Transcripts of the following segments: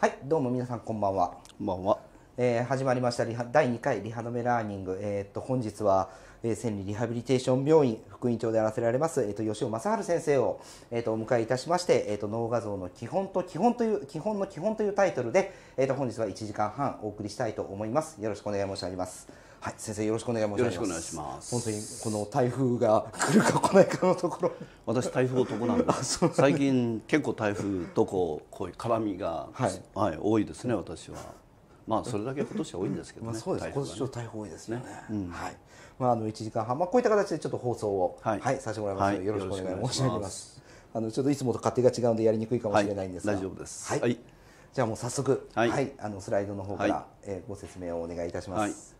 はいどうも皆さんこんばんはこんばんは、えー、始まりましたリハ第2回リハノメラーニング、えー、っと本日は、えー、千里リハビリテーション病院副院長でやらせられます、えー、っと吉尾正治先生を、えっとお迎えいたしまして、えっと脳画像の基本と基本という基本の基本というタイトルで、えっと本日は1時間半お送りしたいと思いますよろしくお願い申し上げますはい、先生よろしくお願いします。よろしくお願いします本当にこの台風が来るか来ないかのところ私台風男なんです 最近結構台風とここういう絡みが、はい、はい、多いですね私はまあそれだけ今年は多いんですけどね、まあ、そうです、ね、今年は台風多いですね、ねうん、はいまああの一時間半まあこういった形でちょっと放送をはい、はい、させてもらいますはい、よろしくお願い申し上げますあのちょっといつもと勝手が違うんでやりにくいかもしれないんですが、大丈夫ですはい、じゃあもう早速はい、あのスライドの方から、はい、えー、ご説明をお願いいたします、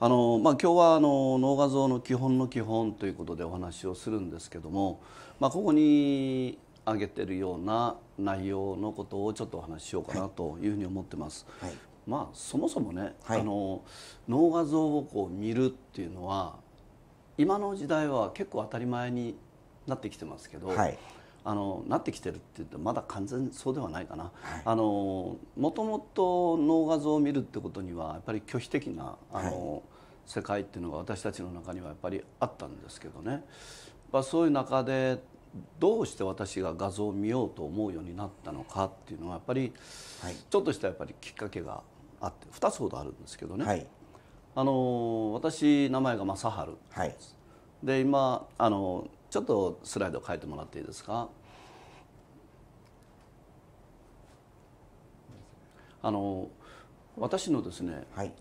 あのまあ、今日はあの脳画像の基本の基本ということでお話をするんですけども、まあ、ここに挙げてるような内容のことをちょっとお話ししようかなというふうに思ってます。はい、まあ、そもそもね、はい、あの脳画像をこう見るっていうのは今の時代は結構当たり前になってきてますけど、はい、あのなってきてるってまだ完全そうではないかな、はい、あのもともと脳画像を見るってことにはやっぱり拒否的なあの、はい、世界っていうのが私たちの中にはやっぱりあったんですけどね、まあ、そういう中でどうして私が画像を見ようと思うようになったのかっていうのはやっぱり、はい、ちょっとしたやっぱりきっかけがあって2つほどあるんですけどね、あの私名前が正治、はい、で今あのちょっとスライド変えてもらっていいですか。あの私のですね、はい、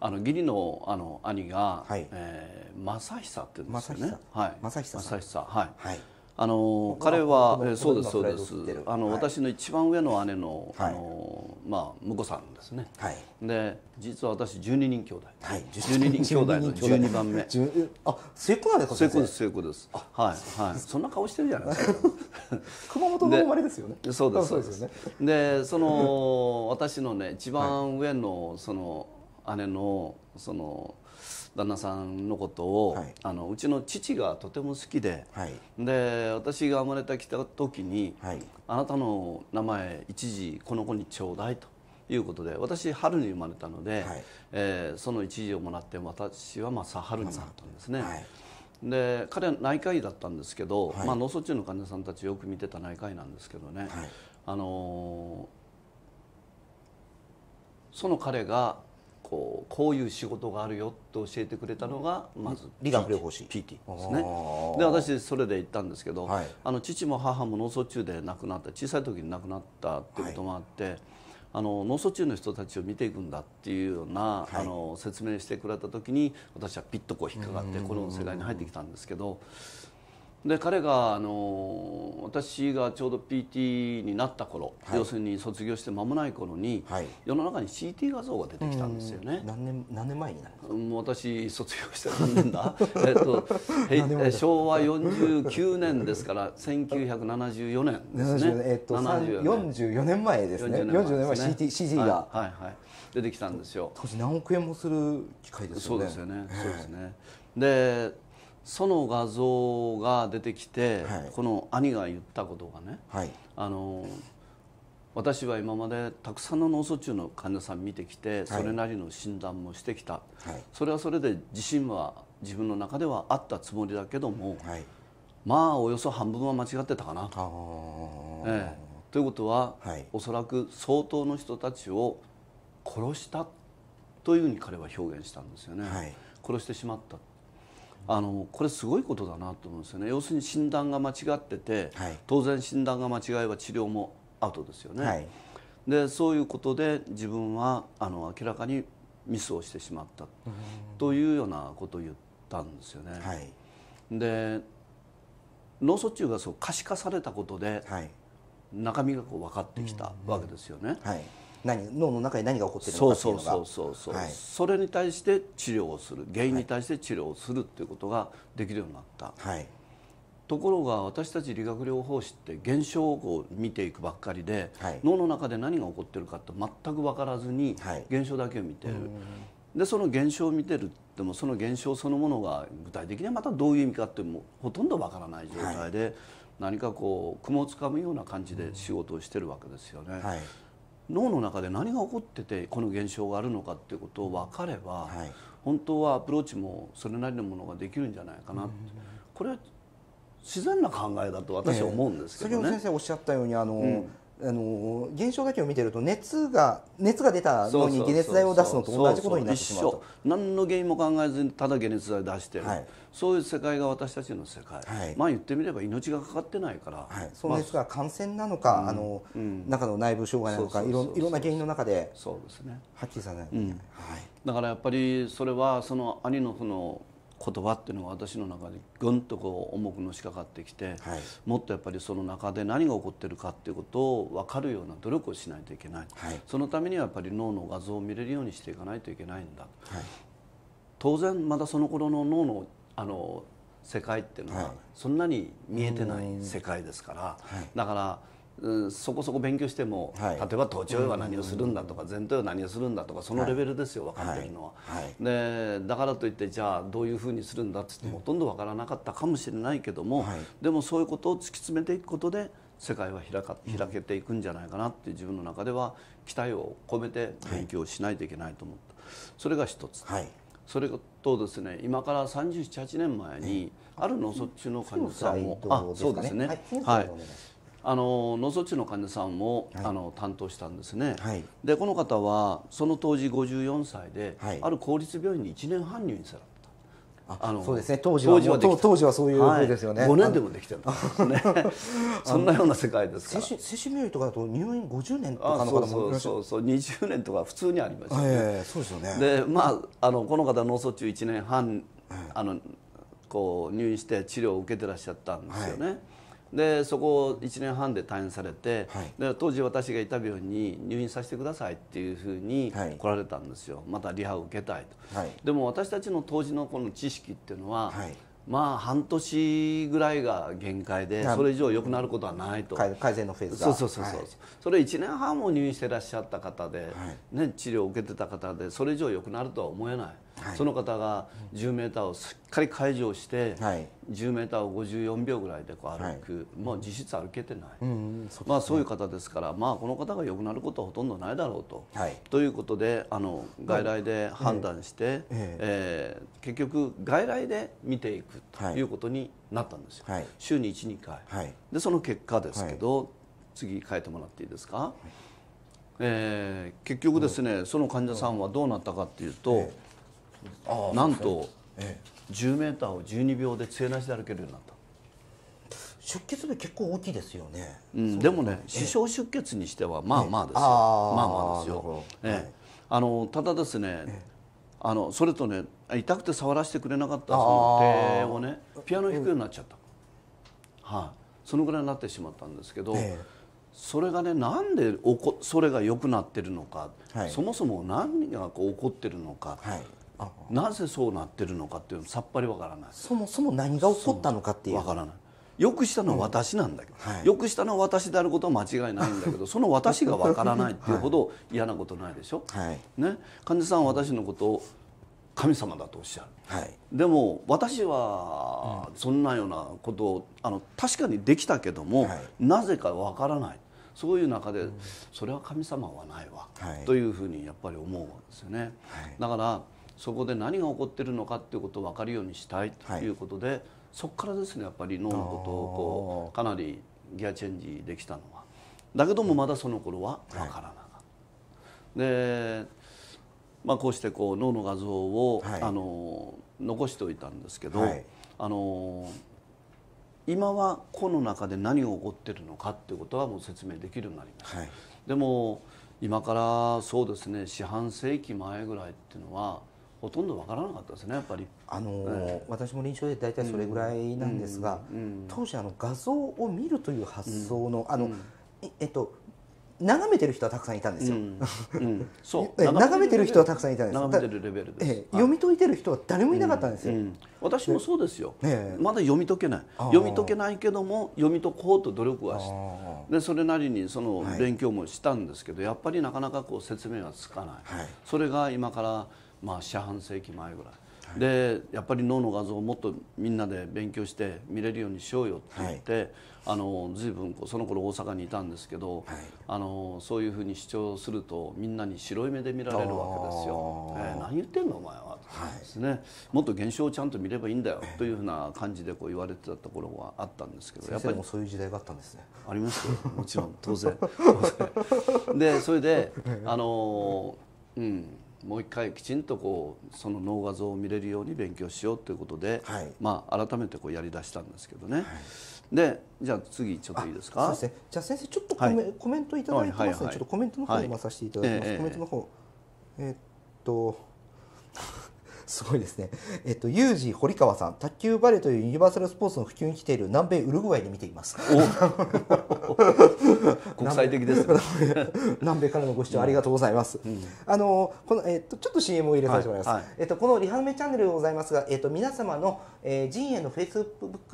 あの義理のあの兄が、はいえー、正久って言うんですよね。はい、正久さん。正久はい。はいあの彼はそうですそうですあの、私の一番上の姉の,、あのまあ、婿さんですね、で実は私十二人兄弟、はい、12人兄弟の12番目あ成功なんですか成功です成功ですはいはいそんな顔してるじゃないですか 熊本の生まれですよね そうですそうですでその私のね一番上のその姉のその旦那さんのことを、はい、あのうちの父がとても好きで、はい、で私が生まれてきた時に、はい、あなたの名前一時この子にちょうだいということで私春に生まれたので、はい、えー、その一時をもらって私は正春になったんですね。で彼は内科医だったんですけど、まあ、脳卒中の患者さんたちよく見てた内科医なんですけどね、あのー、その彼がこうこういう仕事があるよと教えてくれたのがまず理学療法士 PT ですねで私それで行ったんですけど、はい、あの父も母も脳卒中で亡くなった小さい時に亡くなったっていうこともあって、はい、あの脳卒中の人たちを見ていくんだっていうような、はい、あの説明してくれた時に私はピッとこう引っかかってこの世界に入ってきたんですけど。で彼があの私がちょうど PT になった頃、はい、要するに卒業して間もない頃に、はい、世の中に CT 画像が出てきたんですよね何年何年前になるん私卒業して何年だ えっとえ昭和四十九年ですから1974年ですね、えっと、十四年前ですね44年前,、ね、年前 CT, CT が、はい、はいはい出てきたんですよ当時何億円もする機械ですよねそうですよね、そうですねでその画像が出てきて、はい、この兄が言ったことがね、はい、あの私は今までたくさんの脳卒中の患者さん見てきて、それなりの診断もしてきた、はい、それはそれで自信は自分の中ではあったつもりだけども、まあおよそ半分は間違ってたかな。ええということは、はい、おそらく相当の人たちを殺したというふうに彼は表現したんですよね、はい、殺してしまったあのこれすごいことだなと思うんですよね要するに診断が間違ってて、はい、当然診断が間違えば治療もアウトですよね、はい、でそういうことで自分はあの明らかにミスをしてしまったというようなことを言ったんですよね。はい、で脳卒中がそう可視化されたことで、中身がこう分かってきたわけですよね。何脳の中に何が起こっているのかっていうのがそうそうそうそう、はい、それに対して治療をする原因に対して治療をするっていうことができるようになった、はい、ところが私たち理学療法士って現象をこう見ていくばっかりで、はい、脳の中で何が起こってるかって全く分からずに現象だけを見てる、でその現象を見てるでもその現象そのものが具体的にはまたどういう意味かってもほとんど分からない状態で。何かこう雲をつかむような感じで仕事をしてるわけですよね、はい、脳の中で何が起こっててこの現象があるのかっていうことを分かれば、はい、本当はアプローチもそれなりのものができるんじゃないかな、うん、これは自然な考えだと私は思うんですけど、ね、先ほど先生おっしゃったようにあの、うん、あの現象だけを見てると熱が熱が出たのに解熱剤を出すのと同じことになってしまう何の原因も考えずにただ解熱剤出してる、はい、そういう世界が私たちの世界、はい、まあ言ってみれば命がかかってないから、はい、その熱が感染なのか、まあ、あの、うん、中の内部障害なのかいろいろんな原因の中でそうですねはっきりさない、うん、はい、だからやっぱりそれはその兄のその言葉っていうのは私の中でぐんとこう重くのしかかってきて、はい、もっとやっぱりその中で何が起こってるかっていうことを分かるような努力をしないといけない、はい、そのためにはやっぱり脳の画像を見れるようにしていかないといけないんだ、はい、当然まだその頃の脳のあの世界っていうのはそんなに見えてない世界ですから、だからそこそこ勉強しても、はい、例えば途中は何をするんだとか、うん、前頭は何をするんだとかそのレベルですよ、はい、分かってるのは、はい、でだからといってじゃあどういうふうにするんだってってほとんど分からなかったかもしれないけども、でもそういうことを突き詰めていくことで世界は開か開けていくんじゃないかなって自分の中では期待を込めて勉強しないといけないと思った、それが一つ。それとですね今から378年前に、ある脳卒中の患者さんを、あそうですね、はい、はい、あの脳卒中の患者さんも、はい、あの担当したんですね、はい、でこの方はその当時54歳で、はい、ある公立病院に1年半入院されたあのそうですね当時は当時はそういうふうですよね、はい、5年でもできてるんですねそんなような世界ですから精神病院とかだと入院50年とかの方もそうそうそう20年とか普通にありました、ね、えー、そうですよねでまああのこの方脳卒中1年半、あのこう入院して治療を受けてらっしゃったんですよね、でそこを1年半で退院されて、はい、で当時私がいた病院に入院させてくださいっていうふうに来られたんですよ、はい、またリハを受けたいと、はい、でも私たちの当時のこの知識っていうのは、まあ半年ぐらいが限界でそれ以上良くなることはないと改善のフェーズがそうそうそうそう、はい、それ1年半も入院してらっしゃった方で、ね、治療を受けてた方でそれ以上良くなるとは思えない、その方が10メーターをすっかり解除して、はい、10メーターを54秒ぐらいでこう歩く、はい、実質歩けてない、うんまあそういう方ですから、まあこの方が良くなることはほとんどないだろうと、はい、ということであの外来で判断して、えー、えー、結局外来で見ていくということになったんですよ。週に1、2回、でその結果ですけど、次変えてもらっていいですか。えー、結局ですね、その患者さんはどうなったかっていうと。えーなんと、ええ、10メーターを12秒で杖なしで歩けるようになった出血部結構大きいですよね、うん、でもね死傷出血にしてはまあまあですよ、ええ、まあまあですよ、ええ、あのただですね、あのそれとね痛くて触らせてくれなかったその手をねピアノ弾くようになっちゃった、うん、はい、あ、そのぐらいになってしまったんですけど、それがねなんでおこそれが良くなってるのか、はい、そもそも何がこう起こってるのか、はいなぜそうなってるのかっていうのさっぱりわからないそもそも何が起こったのかっていうわからないよくしたのは私なんだけど、うんはい、よくしたのは私であることは間違いないんだけど その私がわからないっていうほど嫌なことないでしょ、はい、ね、患者さんは私のことを神様だとおっしゃる、はい、でも私はそんなようなことをあの確かにできたけども、なぜかわからないそういう中で、それは神様はないわ、というふうにやっぱり思うわけですよね。だからそこで何が起こってるのかっていうことを分かるようにしたいということで、はい、そこからですねやっぱり脳のことをこうかなりギアチェンジできたのはだけどもまだその頃は分からなかった。はい、で、まあ、こうしてこう脳の画像を、はい、あの残しておいたんですけど、あの今は個の中で何が起こってるのかっていうことはもう説明できるようになりました。でも今からそうですね四半世紀前ぐらいっていうのはほとんどわからなかったですねやっぱり、あのーえ私も臨床で大体それぐらいなんですが、うんうん、当時あの画像を見るという発想の、あの、えっと眺めてる人はたくさんいたんですよ、そう 眺めてる人はたくさんいたんです眺めてるレベルで、え読み解いてる人は誰もいなかったんですよ、うんうん、私もそうですよ、ね、まだ読み解けない読み解けないけども読み解こうと努力はしでそれなりにその勉強もしたんですけど、はい、やっぱりなかなかこう説明はつかない、はい、それが今からまあ四半世紀前ぐらい。はい、でやっぱり脳の画像をもっとみんなで勉強して見れるようにしようよって言って、はい、あの随分その頃大阪にいたんですけど、はい、あのそういうふうに主張するとみんなに白い目で見られるわけですよ。えー、何言ってんのお前は、ですねもっと現象をちゃんと見ればいいんだよというふうな感じでこう言われてたところはあったんですけどやっぱりそういう時代があったんですね。ありますよ もちろん当然 でそれであのうんもう一回きちんとこうその脳画像を見れるように勉強しようということで、はい、まあ、改めてこうやりだしたんですけどね、はい、でじゃあ次ちょっといいですかです、ね、じゃあ先生ちょっとコメはい、コメントいただいてますね、はいはいはい、ちょっとコメントの方をまさせていただきます、コメントの方えー、っとすごいですね。えっと、ユージ堀川さん、卓球バレーというユニバーサルスポーツの普及に来ている南米ウルグアイで見ています。国際的です、ね、南米からのご視聴ありがとうございます。うん、あのこのえっとちょっと CM を入れさせてもらいます。はいはい、えっとこのリハメチャンネルでございますが、えっと皆様の、えー、陣営の Facebook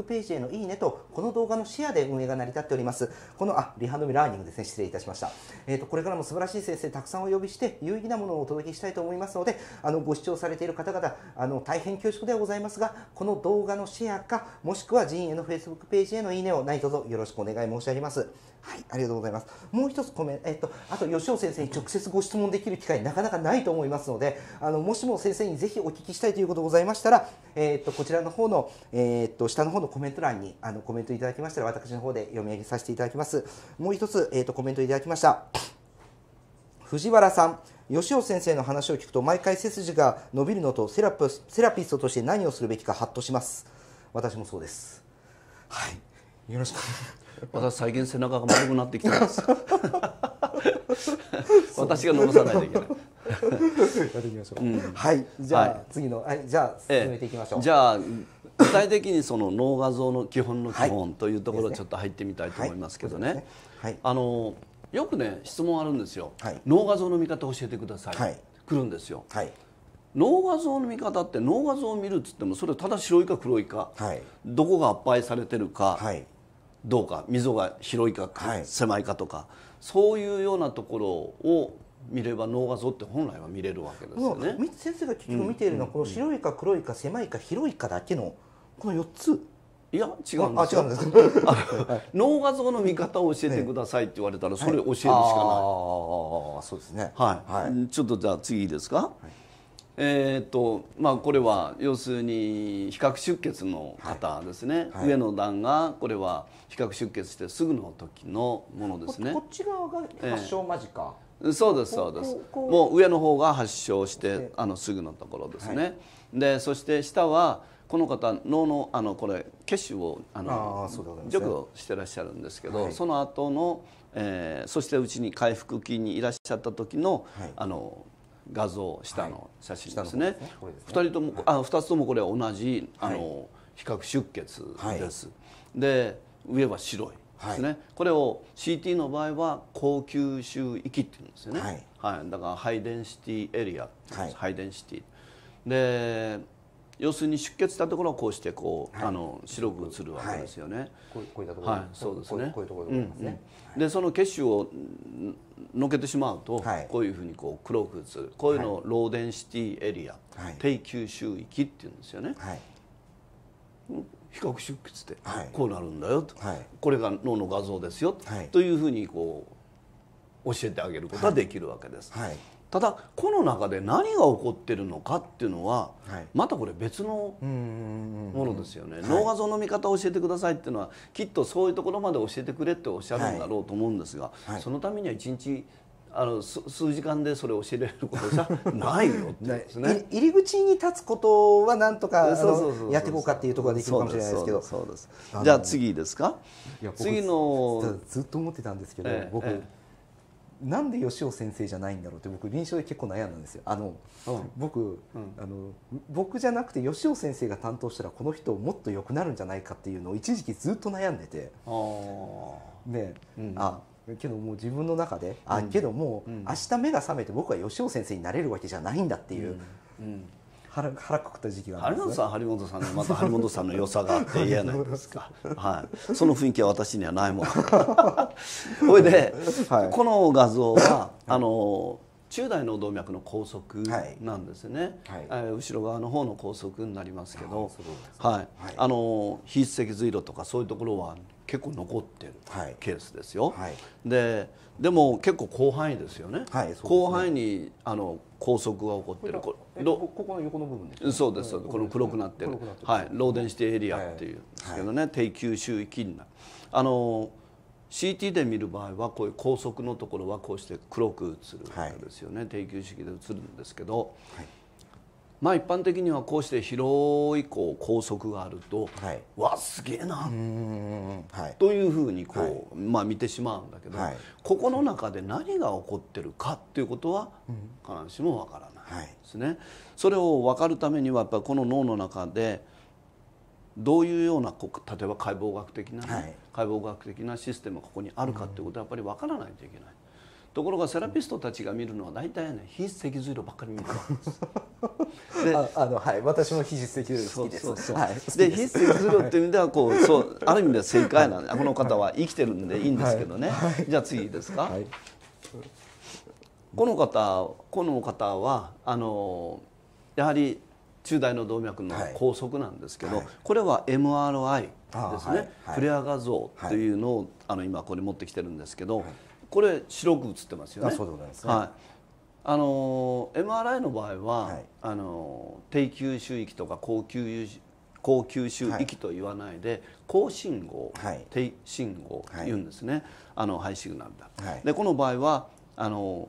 ページへのいいねとこの動画のシェアで運営が成り立っております。このあリハのみラーニングですね失礼いたしました。えっとこれからも素晴らしい先生たくさんお呼びして有意義なものをお届けしたいと思いますので、あのご視聴されている方々だあの大変恐縮ではございますが、この動画のシェアか、もしくは陣営の Facebook ページへのいいねを何卒よろしくお願い申し上げます。はい、ありがとうございます。もう一つコメント、えっと、あと吉尾先生に直接ご質問できる機会なかなかないと思いますので、あのもしも先生にぜひお聞きしたいということございましたら、えっとこちらの方の、えっと下の方のコメント欄にあのコメントいただきましたら私の方で読み上げさせていただきます。もう一つ、えっとコメントいただきました。藤原さん。吉尾先生の話を聞くと毎回背筋が伸びるのとセラピストとして何をするべきかハッとします私もそうですはいよろしく私最近背中が丸くなってきてます 私が伸ばさないと いけないうん、はいじゃあ、はい、次のはい、じゃあ進めていきましょう、ええ、じゃあ具体的にその脳画像の基本の基本というところちょっと入ってみたいと思いますけどね。はい、ねはい、あのよくね質問あるんですよ、はい、脳画像の見方教えてください、はい、来るんですよ、はい、脳画像の見方って脳画像を見るっつってもそれただ白いか黒いか、どこが圧迫されてるか、どうか溝が広いか狭いかとか、そういうようなところを見れば脳画像って本来は見れるわけですよね先生が結局見ているのは、この白いか黒いか狭いか広いかだけのこの4ついや違うんですあ違うんです 脳画像の見方を教えてくださいって言われたらそれ教えるしかない、はああそうですね、はい、はい、ちょっとじゃあ次いいですか、はい、えっとまあこれは要するに比較出血の方ですね、上の段がこれは比較出血してすぐの時のものですねこっち側が発症間近、えー、そうですそうですもう上の方が発症してあのすぐのところですね、でそして下はこの方脳のあのこれ血腫をあの除去、してらっしゃるんですけど、はい、その後の、えー、そしてうちに回復期にいらっしゃった時の、はい、あの画像下の写真ですね。二、ね、人とも、あ二つともこれは同じあの、比較出血です。で上は白い。ですね、はい、これを CT の場合は高吸収域っていうんですよね、はい、はい、だからハイデンシティエリア、はい、ハイデンシティで要するに出血したところをこうしてこう、はい、あの白く映るわけですよね。はい、こういったところ、はい、そうですね。こういうところで、すねうんうん、でその血腫をのけてしまうと、こういうふうにこう黒く映る。こういうのをローデンシティエリア、低吸収域って言うんですよね。比較出血ってこうなるんだよと、これが脳の画像ですよと,、い、うふうにこう教えてあげることができるわけです。ただこの中で何が起こってるのかっていうのは、はい、またこれ別のものですよね、脳画像の見方を教えてくださいっていうのはきっとそういうところまで教えてくれっておっしゃるんだろうと思うんですが、はい、そのためには一日あの数時間でそれを教えれることじゃ ないよってです、ね、入り口に立つことはなんとかやっていこうかっていうところができるかもしれないですけどそうですじゃあ次ですか次のずっと思ってたんですけど、ええ、僕、えなんで吉尾先生じゃないんだろうって僕臨床で結構悩んだんですよ。あの、うん、僕、うん、あの僕じゃなくて吉尾先生が担当したらこの人もっと良くなるんじゃないかっていうのを一時期ずっと悩んでて。あね、うん、あけどもう自分の中で、あけどもう明日目が覚めて僕は吉尾先生になれるわけじゃないんだっていう。うん腹腹くくった時期があるんです、ね、張本さん張本さんのまた張本さんの良さがあっていいないですか、はい、その雰囲気は私にはないもんそれで、はい、この画像はあの中大脳動脈の拘束なんですね、はいはい、後ろ側の方の拘束になりますけど、はい、ねはい、あの筆跡髄路とかそういうところは結構残ってるケースですよ、ででも結構広範囲ですよねね、広範囲にあの拘束が起こってるこここの横の部分です、ね、そうですそうですこの黒くなってるはい、漏電してエリアっていうんですけどね、低吸収域になあの CT で見る場合はこういう高速のところはこうして黒く映るわけですよね、はい、式で映るんですけど、はい、まあ一般的にはこうして広いこう高速があると、はい、わすげえな、はい、というふうにこう、まあ、見てしまうんだけど、ここの中で何が起こってるかっていうことは必ずしもわからないですね。それを分かるためにはやっぱこの脳の中でどういうようなこう例えば解剖学的な、ねはい、解剖学的なシステムがここにあるかっていうことはやっぱり分からないといけない、ところがセラピストたちが見るのは大体ね非脊髄量ばっかり見るです。であのはい、私も非脊髄量好きです。そうそうはい、で非脊髄量っていう意味ではこうそうある意味では正解なんで、この方は生きてるんでいいんですけどね、はい、じゃあ次ですか、はい、この方この方はあのやはり中大の動脈の拘束なんですけど、はい、これは MRI ですね、フレア画像というのを、あの今これ持ってきてるんですけど、これ白く写ってますよね。そうでございます、ね、はいあの MRI の場合は、はい、あの低吸収域とか高吸収高吸収域と言わないで、はい、高信号、はい、低信号いうんですね、はい、あのハイシグナルだ、でこの場合はあの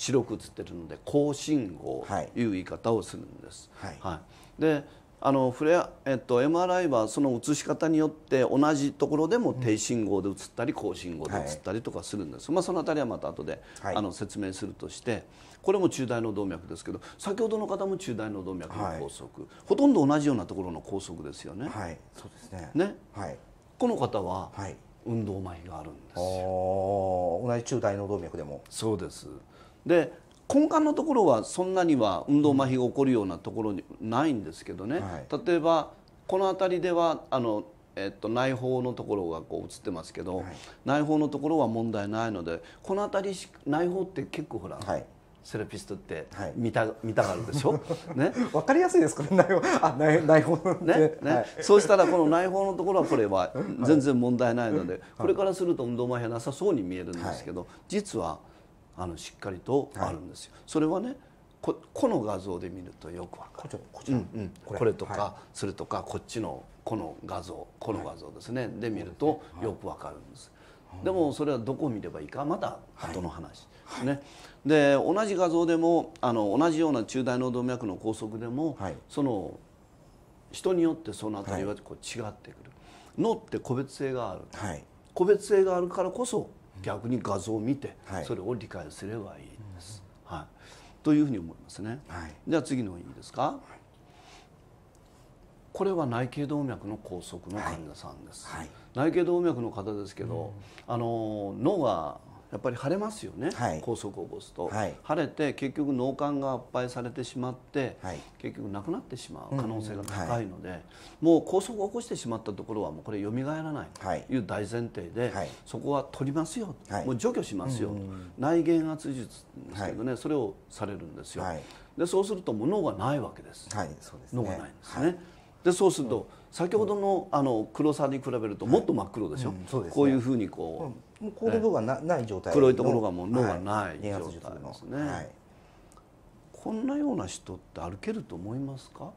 白く写ってるので高信号という言い方をするんです。はい、はい、であのフレア、えっと、MRI はその写し方によって同じところでも低信号で写ったり高信号で写ったりとかするんです、はい、まあ、その辺りはまた後で、はい、あの説明するとしてこれも中大脳動脈ですけど先ほどの方も中大脳動脈の拘束、はい、ほとんど同じようなところの拘束ですよね。はい、そうですねね、はい、この方は、はい運動前があるんですよ同じ中大脳動脈でもそうですで根幹のところはそんなには運動麻痺が起こるようなところにないんですけどね、例えばこの辺りではあの、えっと、内包のところがこう映ってますけど、はい、内包のところは問題ないのでこの辺り内包って結構ほら、はい、セラピストって見たはい、見たがるでしょ、ね、わかりやすいですこれ内包あ内内包ねね、はい、そうしたらこの内包のところはこれは全然問題ないので、これからすると運動麻痺はなさそうに見えるんですけど、実は。あのしっかりとあるんですよ。はい、それはねここの画像で見るとよくわかるこうんうん、これとか、はい、それとかこっちのこの画像この画像ですね、はい、で見るとよくわかるんです。でもそれはどこを見ればいいかまだ後の話でね。で同じ画像でもあの同じような中大脳動脈の拘束でも、その人によってその辺りはこう違ってくる、脳って個別性がある、個別性があるからこそ逆に画像を見てそれを理解すればいいんです。はい、はい、というふうに思いますね。はい、では次のいいですか。これは内頸動脈の拘束の患者さんです、はい、内頸動脈の方ですけど、うん、あの脳がやっぱり腫れますよね、はい、拘束を起こすと、はい、腫れて結局脳幹が圧敗されてしまって、はい、結局なくなってしまう可能性が高いので、うんうん、もう高速を起こしてしまったところはもうこれ蘇らないという大前提で、そこは取りますよ、もう除去しますよ、うんうん、内減圧術ですけどね、それをされるんですよ、でそうするともう脳がないわけです,、はいそうですね、脳がないんですね。でそうすると、先ほどのあの黒さに比べるともっと真っ黒でしょ、うん、うね、こういうふうにこう。もう行動部がな,、ない状態黒いところがもう脳がない状態ですね、はい、こんなような人って歩けると思いますか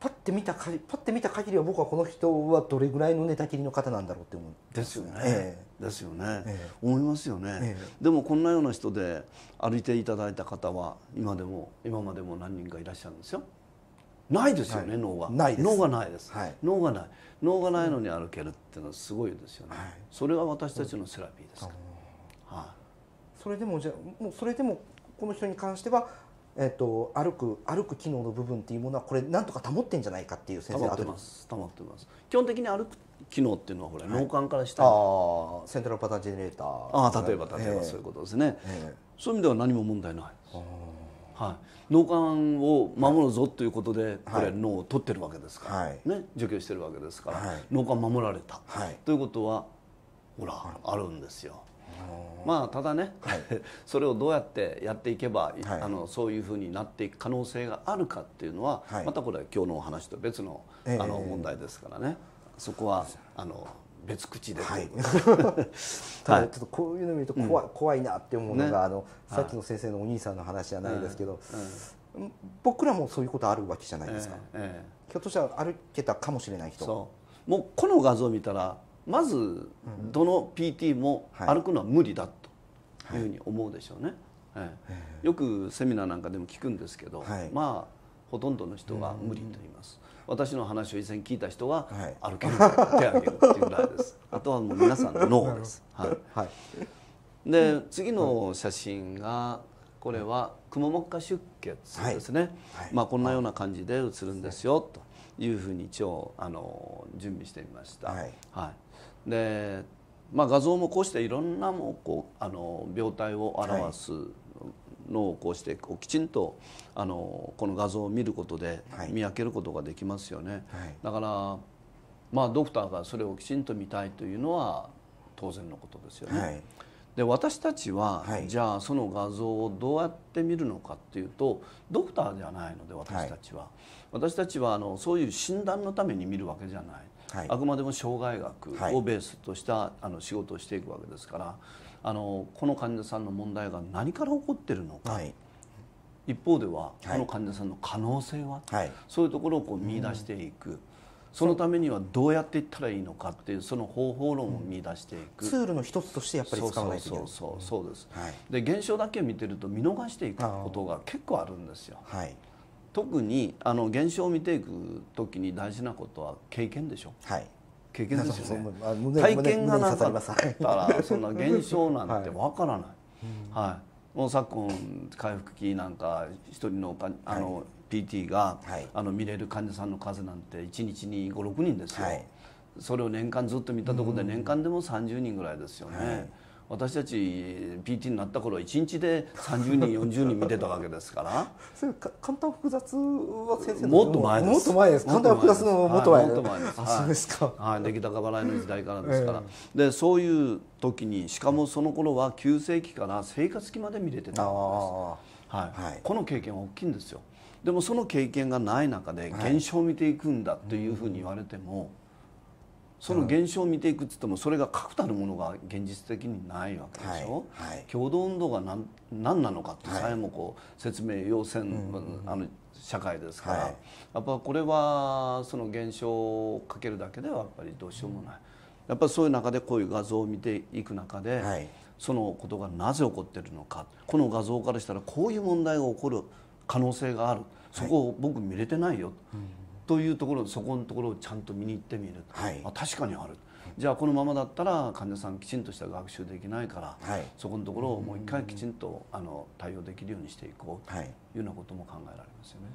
パッて見たかパッて見た限りは僕はこの人はどれぐらいの寝たきりの方なんだろうって思うですよね、えー、ですよね、えー、思いますよね、えー、でもこんなような人で歩いていただいた方は今でも今までも何人かいらっしゃるんですよないですよね、脳がない脳がないです、脳がない脳がないのに歩けるっていうのはすごいですよね、それが私たちのセラピーですはい、それでもじゃもうそれでもこの人に関してはえーと、歩く歩く機能の部分っていうものはこれなんとか保ってんじゃないかっていう先生保ってます保ってます基本的に歩く機能っていうのはこれ脳幹から下ああセントラルパタージェネレーターああ例えば例えばそういうことですね、えー、そういう意味では何も問題ないはい、脳幹を守るぞということで、これ脳を取ってるわけですから、ね、除去してるわけですから、脳幹守られた、ということはほら、あるんですよ。まあただね、はい、それをどうやってやっていけば、はい、あのそういうふうになっていく可能性があるかっていうのは、はい、またこれは今日のお話と別の,、あの問題ですからね、そこはあの別口で、はい、ちょっとこういうの見ると怖い怖いなって思うのが、ね、あのさっきの先生のお兄さんの話じゃないですけど、うん、僕らもそういうことあるわけじゃないですか、えー、ひょっとしたら歩けたかもしれない人もうこの画像を見たらまずどの PT も歩くのは無理だというふうに思うでしょうね、はいはいよくセミナーなんかでも聞くんですけど、まあほとんどの人は無理と言います、私の話を以前聞いた人は歩ける、はい、手あげるっていうぐらいです あとはもう皆さんの脳です、はい、はい、で次の写真がこれはくも膜下出血ですね、はい、まあ、こんなような感じで写るんですよというふうに一応あの準備してみました、はいで、まあ、画像もこうしていろんなもこうあの病態を表すのをこうしてこうきちんとあのこの画像を見ることで見分けることができますよね、はい、だからまあドクターがそれをきちんと見たいというのは当然のことですよね。はい、で私たちは、はい、じゃあその画像をどうやって見るのかっていうとドクターではないので私たちは、私たちはあのそういう診断のために見るわけじゃないはい、あくまでも障害学をベースとした、はい、あの仕事をしていくわけですからあのこの患者さんの問題が何から起こってるのか、はい、一方では、この患者さんの可能性は、はい、そういうところをこう見出していく。そのためにはどうやっていったらいいのかっていうその方法論を見出していく、うん、ツールの一つとしてやっぱり使わないといけないそうそうそうです、はい、で現象だけ見てると見逃していくことが結構あるんですよ、はい、特にあの現象を見ていく時に大事なことは経験でしょ、はい、経験ですよね 体験がなかったらそんな現象なんて わからない、はいもう昨今回復期なんか一人のあの、PT が、はい、あの見れる患者さんの数なんて1日に56人ですよ、はい、それを年間ずっと見たところで年間でも30人ぐらいですよね。私たち PT になった頃1日で30人40人見てたわけですから それか簡単複雑は先生もっと前ですもっと前です簡単複雑のもっと前、はい、もっと前です、はそうですか、はい、出来高払いの時代からですから、えー、でそういう時にしかもその頃は急性期から生活期まで見れてたんです、はいはい、この経験は大きいんですよでもその経験がない中で現象を見ていくんだというふうに言われても、うんその現象を見ていくっつってもそれが確たるものが現実的にないわけでしょ、はいはい、共同運動が何何なのかってさえもこう説明要せ、んあの社会ですから、はい、やっぱこれはその現象をかけるだけではやっぱりどうしようもない、やっぱりそういう中でこういう画像を見ていく中で、そのことがなぜ起こってるのかこの画像からしたらこういう問題が起こる可能性があるそこを僕見れてないよ、うというところそこのところをちゃんと見に行ってみる、はい、あ確かにあるじゃあこのままだったら患者さんきちんとした学習できないから、はい、そこのところをもう一回きちんとあの対応できるようにしていこうというようなことも考えられますよね。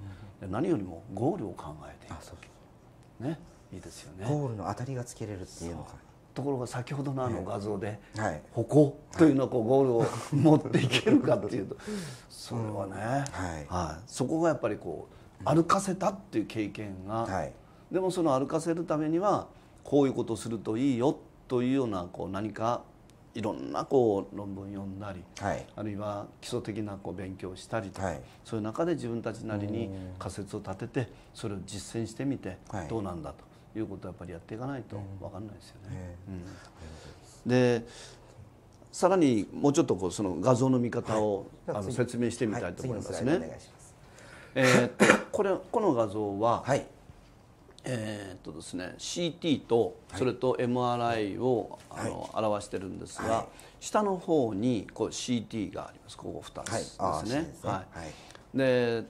で何よりもゴールを考えていくねいいですよね。ゴールの当たりがつけれるっていうのか。ところが先ほどのあの画像で「歩行」というのをこうゴールを持っていけるかっていうとそれはね、はい、そこがやっぱりこう歩かせたっていう経験が、はい、でもその歩かせるためにはこういうことするといいよというようなこう何かいろんなこう論文読んだり、はい、あるいは基礎的なこう勉強をしたりとか、はい、そういう中で自分たちなりに仮説を立ててそれを実践してみてどうなんだということをやっぱりやっていかないと分かんないですよね。うん、でさらにもうちょっとこうその画像の見方を、あの説明してみたいと思いますね。えっ、と これこの画像は、はい、えっ、とですね CT とそれと MRI を、はい、あの、表してるんですが、下の方にこう CT がありますここ2つですね。はいで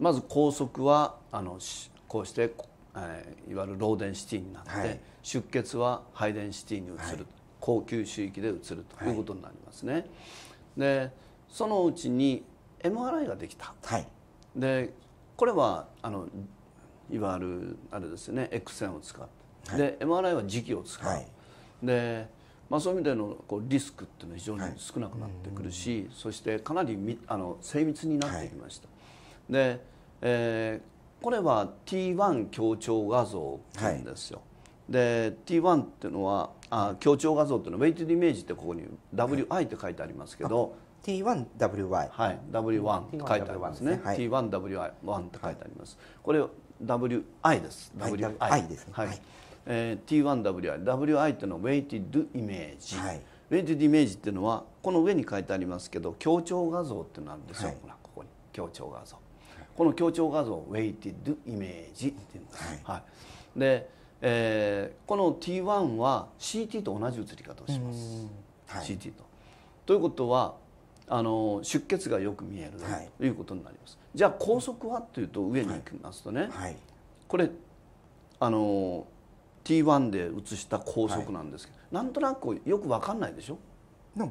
まず高速はあのこうして、えー、いわゆるローデンシティになって、出血はハイデンシティに移る、高級周域で移るということになりますね。でそのうちに MRI ができた、はい、でこれはあのいわゆるあれですね X 線を使って、はい、で MRI は磁気を使う、はい、で、まあ、そういう意味でのこうリスクっていうのは非常に少なくなってくるし、はい、そしてかなりみあの精密になってきました、で、えー、これは T1 強調画像なんですよ、で T1 っていうのはあ強調画像っていうのはウェイティドイメージってここに WI って書いてありますけど、T1WY。はい、W1 って書いてありますね。T1WI1 って書いてあります。これ WI です。WI、ですね。はい。えー、T1WI、WI っていうのは Weighted Image。はい。Weighted Image っていうのはこの上に書いてありますけど、強調画像ってなんですよ。はい、ほらここに強調画像。この強調画像 Weighted Image っていうんです。はい。はい、で、えー、この T1 は CT と同じ写り方をします。はい、CT と。ということはあの出血がよく見えるということになります、はい、じゃあ高速はというと上に行きますとね、はい、これあの T1 で写した高速なんですけど、はい、なんとなくよく分かんないでしょ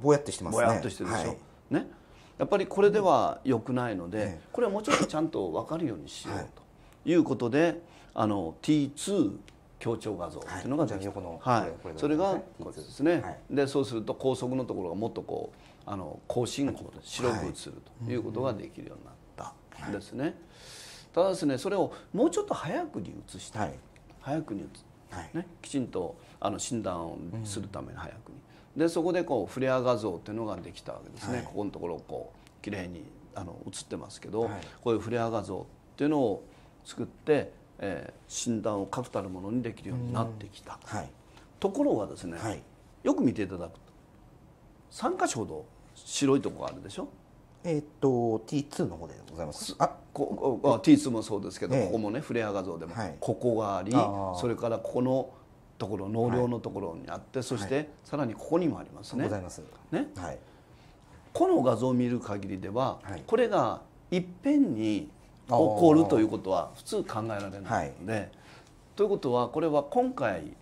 ぼやっとしてますねぼやっとしてるでしょ、はい、ねやっぱりこれではよくないので、これはもうちょっとちゃんと分かるようにしようということで、あの T2 強調画像っていうのができた、はい、はい、それがこれですね、はい、でそうすると高速のところがもっとこうあの更進行で白く写るということができるようになったんですね。はいうん、ただですねそれをもうちょっと早くに移したい、はい、早くに移ね、きちんとあの診断をするために早くに。でそこでこうフレア画像っていうのができたわけですね、ここのところこう綺麗にあの写ってますけど、こういうフレア画像っていうのを作って、えー、診断を確たるものにできるようになってきた、ところがですね、よく見ていただくと3箇所ほど白いとこがあるでしょえー、っと T2 の方でございますあこあ T2 もそうですけど、えー、ここもねフレア画像でも、はい、ここがありそれからここのところ納涼のところにあって、はい、そして、はい、さらにここにもありますね。すねはい、この画像を見る限りでは、これがいっぺんに起こるということは普通考えられないので、ということはこれは今回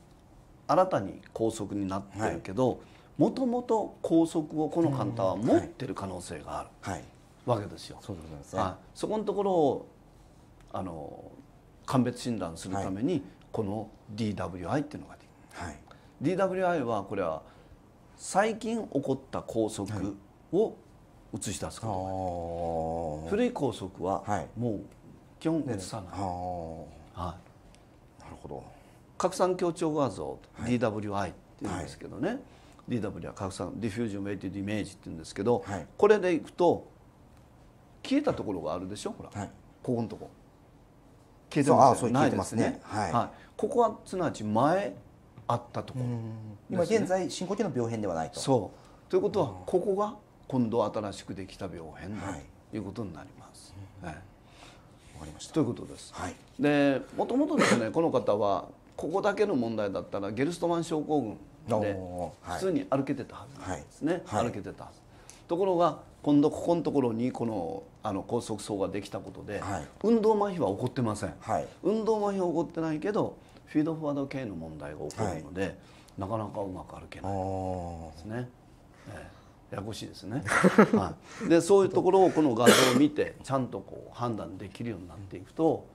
新たに高速になってるけど。もともと高速をこの簡単は持ってる可能性がある、はい、わけですよ。そうでございます、ね、そこのところをあの鑑別診断するために、はい、この DWI っていうのがではい、DWI はこれは最近起こった高速を映し出すことができる、古い高速はもう基本映さない、ね、はい、なるほど拡散強調画像 DWI っていうんですけどね、はい DW は拡散ディフュージョン・ウェイティド・イメージって言うんですけど、はい、これでいくと消えたところがあるでしょほら、はい、ここのとこ消えてますねないですね、はい、はい、ここはすなわち前あったところ、ね、今現在進行形の病変ではないとそうということはここが今度新しくできた病変だということになります、はいかりましたということです、でもともとですねこの方はここだけの問題だったらゲルストマン症候群で、普通に歩けてたはずなんですね、歩けてたはずところが今度ここのところにこのあの高速走ができたことで、運動麻痺は起こってません、運動麻痺は起こってないけどフィードフォワード系の問題が起こるので、なかなかうまく歩けないですね。ええ、ややこしいですね、はい、でそういうところをこの画像を見てちゃんとこう判断できるようになっていくと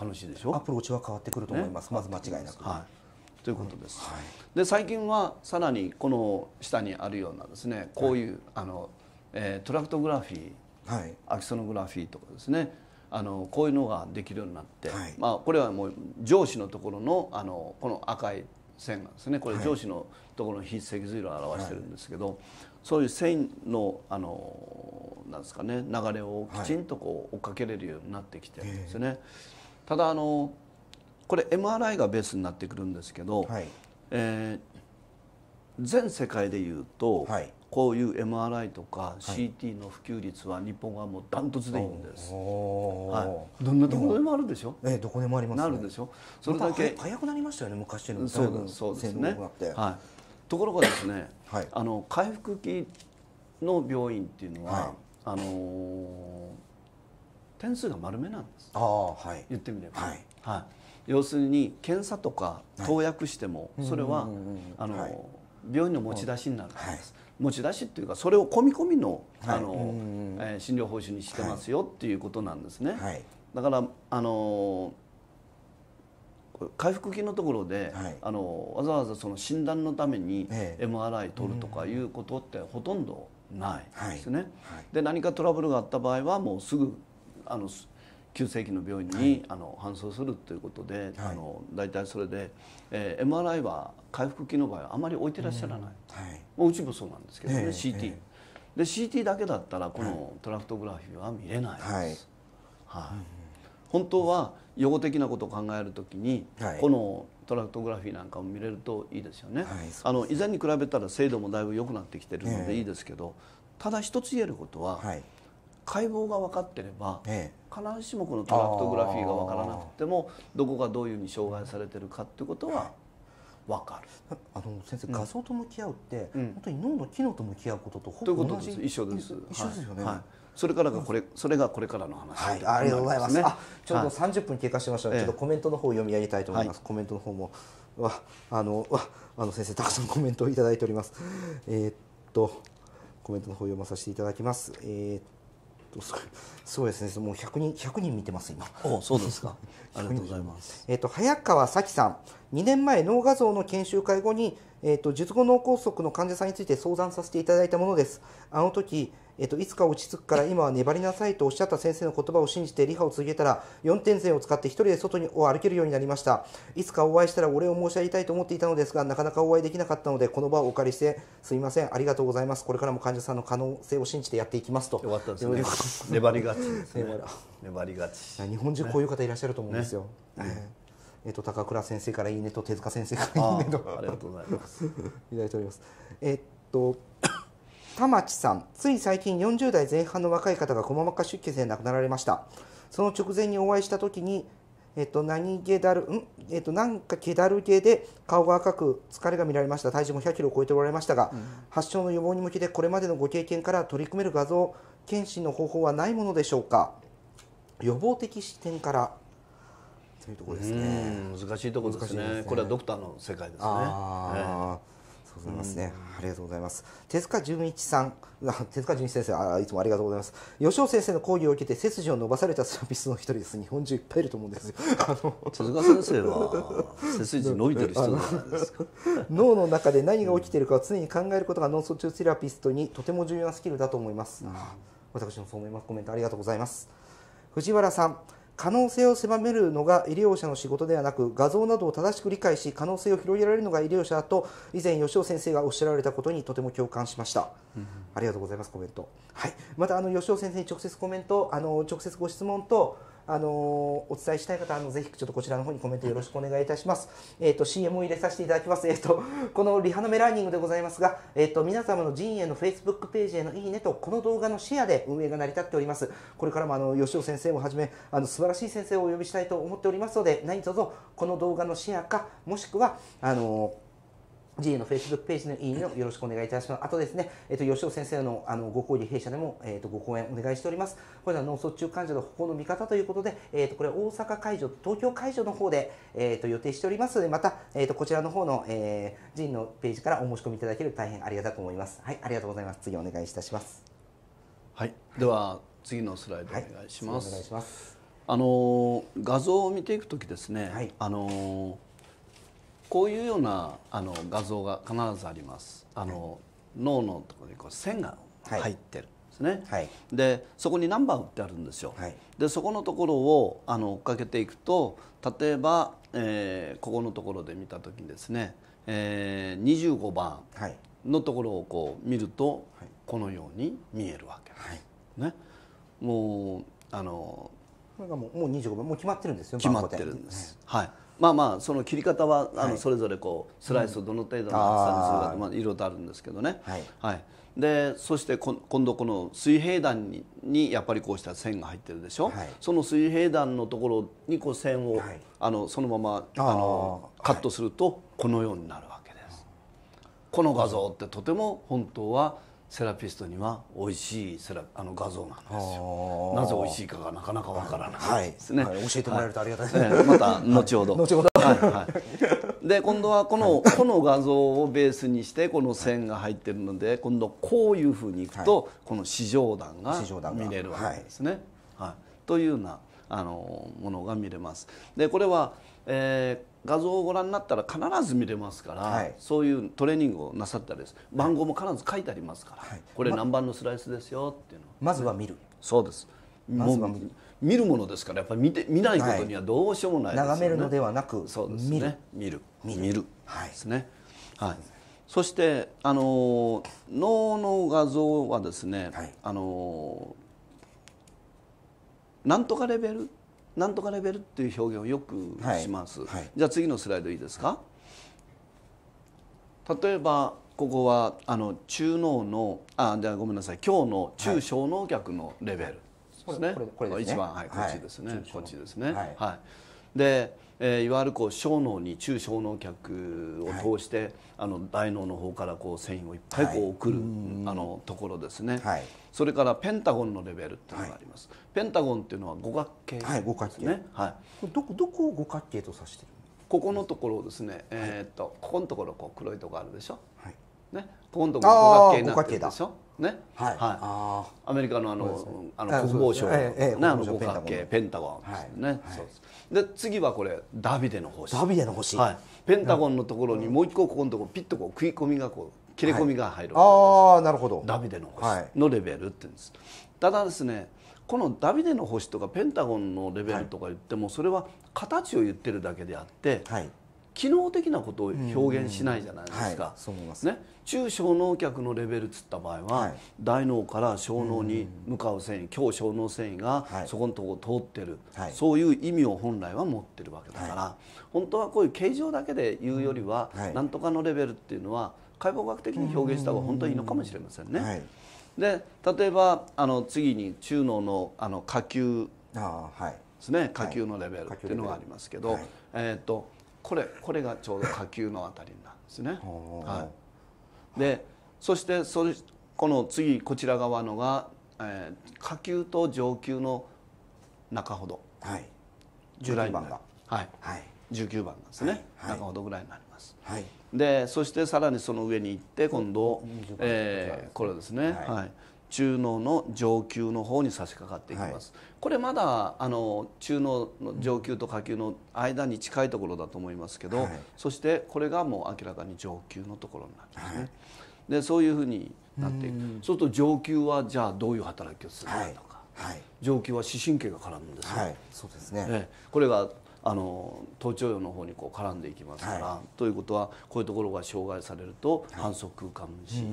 楽しいでしょ、アプローチは変わってくると思います、ね、まず間違いなく。はいということです。はい、で最近はさらにこの下にあるようなですねこういう、はい、あの、えー、トラクトグラフィー、はい、アキソノグラフィーとかですねあのこういうのができるようになって、まあ、これはもう上司のところのあのこの赤い線がですねこれ上司のところの非脊髄を表してるんですけど、そういう線のあのなんですかね流れをきちんとこう追っかけれるようになってきてるんですね。ただあのこれ MRI がベースになってくるんですけど、はい、えー、全世界でいうと、はい、こういう MRI とか CT の普及率は日本はもうダントツでいいんです、はい、どんなところでもあるでしょえー、どこでもあります、ね、なるでしょそれだけ、ま、早くなりましたよね昔のそうですね、はい、ところがですね、はい、あの回復期の病院っていうのは、はい、あのー、点数が丸めなんですあ、はい、言ってみれば、はい、はい要するに検査とか投薬してもそれはあの病院の持ち出しになるんです。持ち出しっていうかそれを込み込みのあのえ診療報酬にしてますよっていうことなんですね。だからあの回復期のところで、あのわざわざその診断のために MRI 取るとかいうことってほとんどないですね。い、で何かトラブルがあった場合はもうすぐあの急性期の病院に、あの搬送するということで、あの大体それで、えー、MRI は回復期の場合はあまり置いてらっしゃらない、うんうちもそうなんですけどね、ー、CT、で CT だけだったらこのトラクトグラフィーは見れないです、はい本当は予後的なことを考えるときに、はい、このトラクトグラフィーなんかも見れるといいですよね、あの以前に比べたら精度もだいぶ良くなってきてるのでいいですけど、ただ一つ言えることは、はい解剖が分かってれば、ええ、必ずしもこのトラクトグラフィーが分からなくてもどこがどういうふうに障害されてるかってことは分かるあの先生、画像と向き合うって、うん、本当に脳の機能と向き合うこととほぼ同じ一緒です一緒ですよね、はいはい、それからがこれ、それがこれからの話、はい、ありがとうございます、ね、ちょうど30分経過しましたので、ちょっとコメントの方を読み上げたいと思います、コメントの方もわあのわあの先生たくさんコメントを頂いておりますえー、っとコメントの方を読まさせていただきますえー、っとそうですね。もう100人100人見てます今。おそうですか。ありがとうございます。えっ、ー、と早川早紀さん、2年前脳画像の研修会後にえっ、ー、と術後脳梗塞の患者さんについて相談させていただいたものです。あの時えっと、いつか落ち着くから今は粘りなさいとおっしゃった先生の言葉を信じてリハを続けたら4点線を使って1人で外にを歩けるようになりましたいつかお会いしたらお礼を申し上げたいと思っていたのですがなかなかお会いできなかったのでこの場をお借りしてすみませんありがとうございますこれからも患者さんの可能性を信じてやっていきますと、ね、粘りがちですね粘りがち日本中こういう方いらっしゃると思うんですよ、ねねえーと、と高倉先生からいいねと手塚先生からいいねとありがとうございます いただいております。えっと田町さん、つい最近40代前半の若い方がくも膜下出血で亡くなられました。その直前にお会いした時に、えっと、何気だる、んえっと、なんか気だるげで顔が赤く疲れが見られました。体重も100キロを超えておられましたが、うん、発症の予防に向けてこれまでのご経験から取り組める画像検診の方法はないものでしょうか。予防的視点からというところですね。難しいところですね。すねこれはドクターの世界ですね。あそうございますね、うん、ありがとうございます手塚純一さん手塚純一先生あいつもありがとうございます吉尾先生の講義を受けて背筋を伸ばされたセラピストの一人です日本中いっぱいいると思うんですよ 手塚先生は背筋伸びてる人なんですか脳の中で何が起きているかを常に考えることが脳卒中セラピストにとても重要なスキルだと思います、うん、私もそう思いますコメントありがとうございます藤原さん可能性を狭めるのが医療者の仕事ではなく画像などを正しく理解し可能性を広げられるのが医療者だと以前吉尾先生がおっしゃられたことにとても共感しました、うん、ありがとうございますコメントはいまたあの吉尾先生に直接コメントあの直接ご質問とあのお伝えしたい方あのぜひちょっとこちらの方にコメントよろしくお願いいたします。えっ、ー、と CM を入れさせていただきます。えっ、ー、とこのリハのメラーニングでございますが、えっ、ー、と皆様の陣営の Facebook ページへのいいねとこの動画のシェアで運営が成り立っております。これからもあの吉尾先生をはじめあの素晴らしい先生をお呼びしたいと思っておりますので、何卒この動画のシェアかもしくはあの。GA の Facebook ページのいいねをよろしくお願いいたします。あとですね、えっ、ー、と、吉尾先生のあのご講義弊社でも、えっ、ー、と、ご講演お願いしております。これは脳卒中患者の歩行の見方ということで、えっ、ー、と、これ大阪会場、東京会場の方で、えっと、予定しておりますので、また、えっと、こちらの方の、えー、GA のページからお申し込みいただけると大変ありがたく思います。はい、ありがとうございます。次お願いいたします。はい、では、次のスライドお願いします。はい、お願いします。あの、画像を見ていくときですね、はい、あの、こういうようなあの画像が必ずありますあの、脳のところにこう線が入ってる、んですね、はい、でそこにナンバー打ってあるんですよ、はい、でそこのところをあの追っかけていくと例えば、えー、ここのところで見た時にですね、えー、25番のところをこう見ると、はい、このように見えるわけです、ね、もうあのこれがもうもう25番もう決まってるんですよ決まってるんです、はいまあまあその切り方はあのそれぞれこうスライスをどの程度の厚さにするかまあいろいろとあるんですけどね、はい、はい、でそして今度この水平段ににやっぱりこうした線が入ってるでしょ、はい、その水平段のところにこう線を、あのそのままあのカットするとこのようになるわけです。この画像ってとても本当はセラピストには美味しいセラあの画像なんですよなぜ美味しいかがなかなかわからないですね、はいはい、教えてもらえるとありがたいですね、はい、また後ほど、後ほど、はいで今度はこのこの画像をベースにしてこの線が入ってるので今度こういうふうにいくと、この試乗段が見れるわけですね、はいというようなあのものが見れますでこれはえー、画像をご覧になったら必ず見れますから、はい、そういうトレーニングをなさったりです番号も必ず書いてありますから、はい、これ何番のスライスですよっていうのまずは見るそうですまずは見る見るものですからやっぱり見て見ないことにはどうしようもないですよね、眺めるのではなくそうですね見る見る見る、はい、ですねはいそしてあの脳の画像はですね、あのなんとかレベルなんとかレベルっていう表現をよくします、はいはい、じゃあ次のスライドいいですか、例えばここはあの中脳のあじゃあごめんなさい今日の中小脳客のレベルですね、これこれこれですね一番はいこっちですね、こっちですねはい、でえー、いわゆるこう小脳に中小脳脚を通して、はい、あの大脳の方からこう繊維をいっぱいこう送る、はい、あのところですね、はい、それからペンタゴンのレベルっていうのがあります、ペンタゴンっていうのは五角形ですね、はい、五角形、はい、どこどこを五角形と指してるここのところですね、えー、っとここのところこう黒いとこあるでしょ、はいね、ここのところ五角形になってるでしょね、はい、はい、アメリカのあの、あの国防省の、ね、あの五角形ペンタゴンですね。はいで次はこれダビデの星。ダビデの星。はい。ペンタゴンのところにもう一個ここのところピッとこう食い込みがこう切れ込みが入る、はい、ああなるほど。ダビデの星のレベルって言うんです。ただですね。このダビデの星とかペンタゴンのレベルとか言ってもそれは形を言ってるだけであって、はい、機能的なことを表現しないじゃないですか、ね、中小脳客のレベルつった場合は、はい、大脳から小脳に向かう繊維強小脳繊維がそこのとこを通ってる、はい、そういう意味を本来は持ってるわけだから、はい、本当はこういう形状だけで言うよりは、うん、なんとかのレベルっていうのは解剖学的に表現した方が本当にいいのかもしれませんね。で例えばあの次に中脳のあの下級ですね、下級のレベルっていうのがありますけど、えっ、とこれこれがちょうど下級のあたりなんですね。はい、でそしてそれこの次こちら側のが、えー、下級と上級の中ほど、はい、19番が、はいはい、19番ですね、はい、中ほどぐらいになります。はい、でそしてさらにその上に行って今度、うん、えー、これですね、はい中脳の上級の方に差し掛かっていきます、はい、これまだあの中脳の上級と下級の間に近いところだと思いますけど、はい、そしてこれがもう明らかに上級のところになりますね、はい、でそういうふうになっていくそうすると上級はじゃあどういう働きをするかとか、上級は視神経が絡むんですよ、そうですね、これがあの頭頂葉の方にこう絡んでいきますから、はい、ということはこういうところが障害されると反則空間虫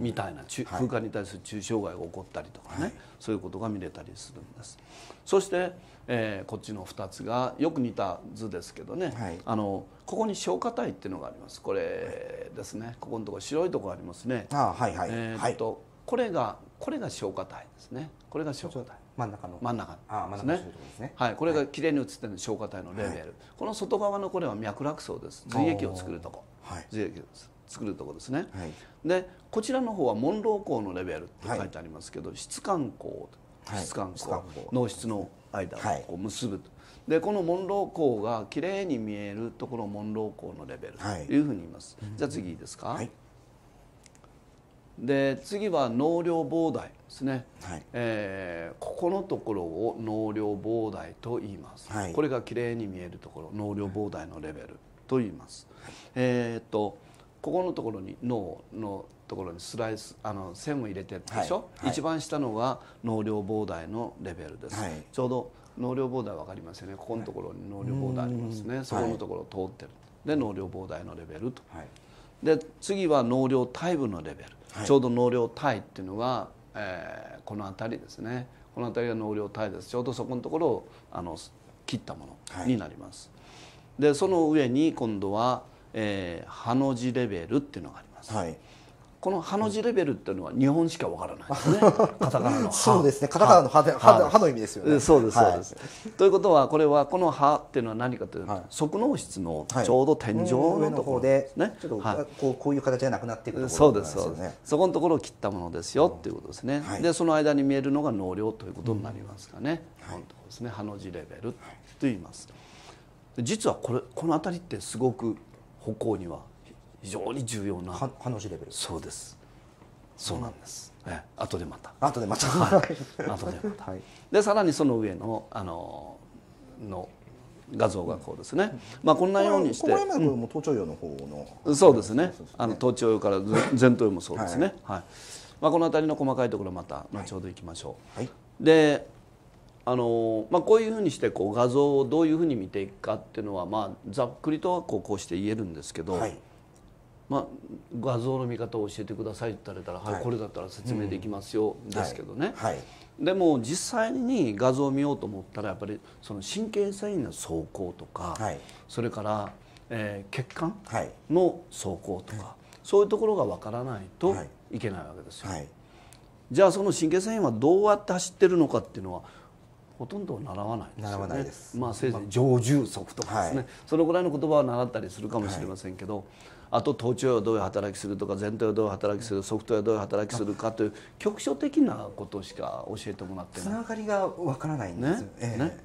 みたいな、はい、空間に対する中障害が起こったりとかね、はい、そういうことが見れたりするんです。そして、えー、こっちの2つがよく似た図ですけどね、あのここに消化体っていうのがありますこれですねここのところ白いとこありますね。えっと、これがこれが消化体ですねこれが消化体。真ん中の真ん中ですねですね、はい、これがきれいに写ってる消化体のレベル、はい、この外側のこれは脈絡層です髄液を作るとこ、はい、髄液を作るとこですね、はい、でこちらの方は門楼孔のレベルって書いてありますけど、質感孔質感孔、脳室の間をこう結ぶと、でこの門楼孔がきれいに見えるところを楼漏孔のレベルというふうに言います、じゃあ次いいですか、はいで次は納涼膨大ですね、はいえー、ここのところを納涼膨大と言います、はい、これがきれいに見えるところ納涼膨大のレベルと言います、はい、えー、っとここのところに脳のところにスライスあの線を入れてるでしょ、はい、一番下のが納涼膨大のレベルです、ちょうど納涼膨大分かりますよねここのところに納涼膨大ありますね、そこのところを通ってるで納涼膨大のレベルと、で次は納涼大部のレベルちょうど納涼帯っていうのが、えー、この辺りですねこの辺りが納涼帯ですちょうどそこのところをあの切ったものになります。はい、でその上に今度は、えー、ハの字レベルっていうのがあります。はいこのハの字レベルっていうのは日本しかわからないですね。カタカナのハ。そうですね。カタカナのハで、ハ、はの意味ですよね。そうです、そうです。ということは、これは、このハっていうのは何かというと、側脳室のちょうど天井のところで、ね。ちょっと、こう、こういう形じゃなくなっていくそうです、そうです。そこのところを切ったものですよっていうことですね。で、その間に見えるのが脳量ということになりますかね。本当ですね。ハの字レベルと言います。実はこれこの辺りってすごく歩行には非常に重要な話レベルそうですそうなんです、うん、え後でまた後でまた、はい、後でまた、はい、でさらにその上のあのの画像がこうですね、うん、まあこんなようにして小山も頭頂葉の方の、そうですね、ね、あの頭頂葉から前頭葉もそうですねはい、はい、まあ、この辺りの細かいところまた後ほどいきましょう、はい、であのまあ、こういうふうにしてこう画像をどういうふうに見ていくかっていうのは、まあ、ざっくりとこうこうして言えるんですけど、はいまあ、画像の見方を教えてくださいって言われたら、はい、はい、これだったら説明できますよ、うん、ですけどね、はい、はい、でも実際に画像を見ようと思ったらやっぱりその神経繊維の走行とか、はい、それから、えー、血管の走行とか、そういうところがわからないといけないわけですよ、じゃあその神経繊維はどうやって走ってるのかっていうのはほとんど習わないです、ね、習わないですまあせいぜい常住足とかですね、そのぐらいの言葉は習ったりするかもしれませんけど、あと頭頂はどういう働きするとか全体はどういう働きするソフトウどういう働きするかという局所的なことしか教えてもらってないつながりがわからないんですねえー、ね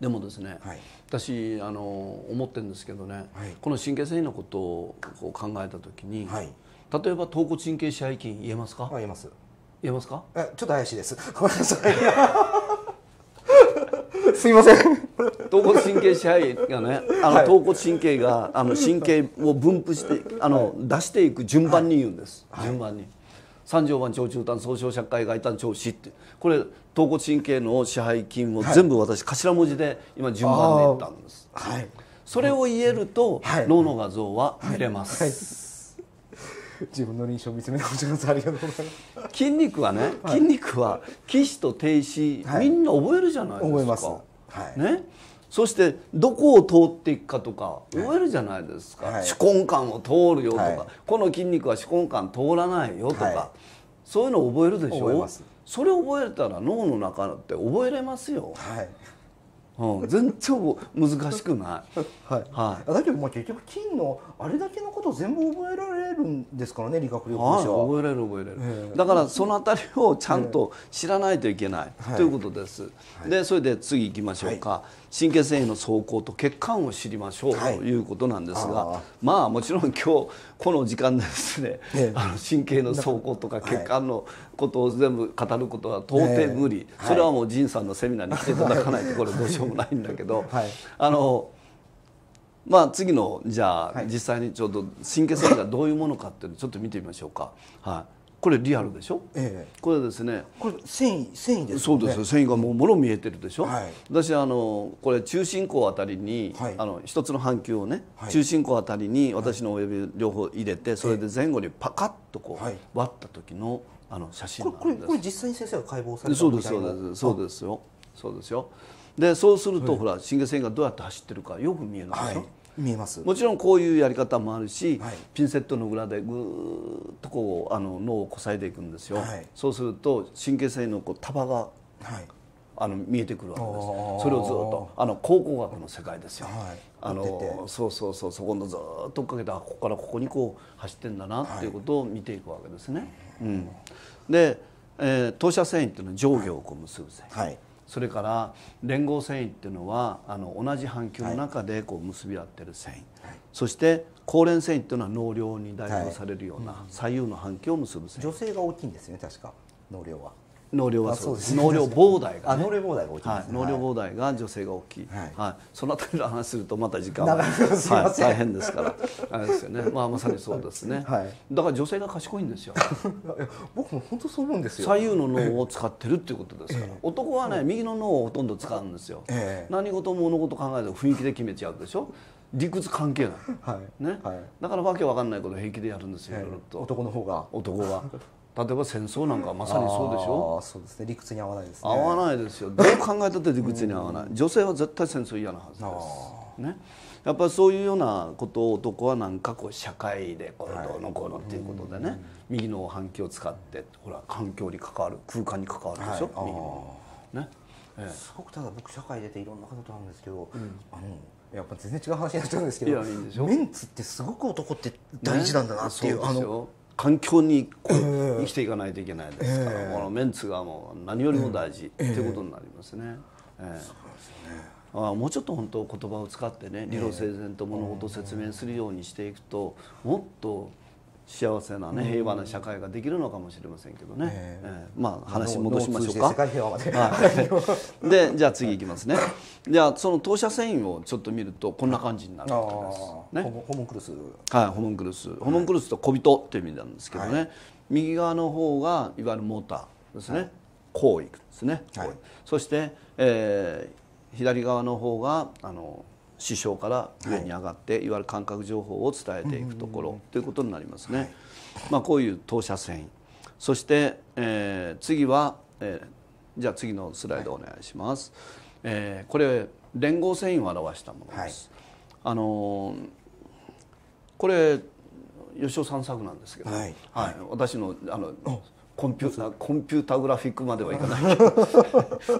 でもですね、はい、私あの思ってるんですけどね、はい、この神経繊維のことを考えた時に、はい、例えば頭骨神経支配筋言えますか言えます言えますかえちょっと怪しいですごめんなさい すいません頭骨神経支配がねあの頭骨神経があの神経を分布してあの、出していく順番に言うんです、順番に。三条板長中胆総称社会外胆腸子ってこれ頭骨神経の支配筋を全部私、頭文字で今順番で言ったんです、はい、それを言えると、脳の画像は見れます、はい自分の臨を見つめ直してくだありがとうございます筋肉はね筋肉は起死と停止、みんな覚えるじゃないですか覚えます、はい、ねそしてどこを通っていくかとか覚えるじゃないですか、はい、手根管を通るよとか、はい、この筋肉は手根管通らないよとか、はい、そういうのを覚えるでしょそれを覚えたら脳の中って覚えれますよ、はいうん、全然難しくない はい、はい、だけどまあ結局金のあれだけのこと全部覚えられるんですからね理学療法士は、覚えれる覚えれる、えー、だからそのあたりをちゃんと知らないといけない、えー、ということです、はい、でそれで次いきましょうか、神経線維の走行と血管を知りましょう、はい、ということなんですがまあもちろん今日この時間ですね、あの神経の走行とか血管のことを全部語ることは到底無理、それはもう仁さんのセミナーに来ていただかないとこれどうしようもないんだけど、はい、あのまあ次のじゃあ、実際にちょっと神経線維がどういうものかっていうのをちょっと見てみましょうか。はいこれリアルでしょ、ええ、これですねこれ繊維繊維です、ね、そうです繊維がもうもろ見えてるでしょ、はい、私あのこれ中心孔あたりに、はい、あの一つの半球をね、はい、中心孔あたりに私の親指両方入れて、それで前後にパカッとこう、割った時のあの写真なんですこれこれ実際に先生が解剖されたそうですそうですそうですよそうですよでそうすると、ほら神経線がどうやって走ってるかよく見えるでしょ、見えますもちろんこういうやり方もあるし、はい、ピンセットの裏でぐーっとこうあの脳をこさえていくんですよ、はい、そうすると神経性のこう束が、はい、あの見えてくるわけですそれをずっとあの考古学の世界ですよ、はい、あのそうそうそうそこのずっと追っかけてここからここにこう走ってんだなっていうことを見ていくわけですね、うん、で、えー、投射繊維っていうのは上下をこう結ぶ繊維、はいそれから連合繊維っていうのはあの同じ半球の中でこう結び合ってる繊維、はい、そして高連繊維っていうのは農業に代表されるような左右の半球を結ぶ繊維、女性が大きいんですよね確か農業は能量はそうです能涼膨大が、ね、膨大が大きい、膨大が女性が大きい、はいはい、そのあたりの話するとまた時間は、い、大変ですからあれですよね、まあ、まさにそうですね、はい、だから女性が賢いんですよ 僕も本当そう思うんですよ左右の脳を使ってるっていうことですから、男はね右の脳をほとんど使うんですよ、え、何事物事考えると雰囲気で決めちゃうでしょ理屈関係ない、はいね、はい、だからわけわかんないこと平気でやるんですよ、男の方が男が例えば戦争なんかまさにそうでしょそうですね理屈に合わないです、ね、合わないですよ どう考えたって理屈に合わない、女性は絶対戦争嫌なはずですねやっぱりそういうようなことを男はなんかこう社会でこれどうのこうのっていうことでね、はい、右の反響を使ってほら環境に関わる空間に関わるでしょ、はい、ね、ええ、すごくただ僕社会出ていろんな方となんですけど、うん、あのやっぱ全然違う話になっちゃうんですけどメンツってすごく男って大事なんだなっていう、ね、あの環境にこう生きていかないといけないですから、このメンツがもう何よりも大事っていうことになりますね。あもうちょっと本当言葉を使ってね理路整然と物事を説明するようにしていくともっと幸せなね、平和な社会ができるのかもしれませんけどね、えー、まあ話戻しましょうかで、じゃあ次いきますねじゃあその投射繊維をちょっと見るとこんな感じになるわけです、ね、ホモンクルスはいホモンクルスホモンクルスと小人っていう意味なんですけどね、はい、右側の方がいわゆるモーターですね、はい、こういくんですね、はい、そして、えー、左側の方があの首相から上に上がって、はい、いわゆる感覚情報を伝えていくところということになりますね。はい、まあ、こういう当社線そして、えー、次は、えー、じゃあ次のスライドお願いします。はい、えー、これ連合繊維を表したものです。あのー、これ吉尾さん作なんですけど、はい、はい、私のあのコンピューターコンピュータグラフィックまではいかないけど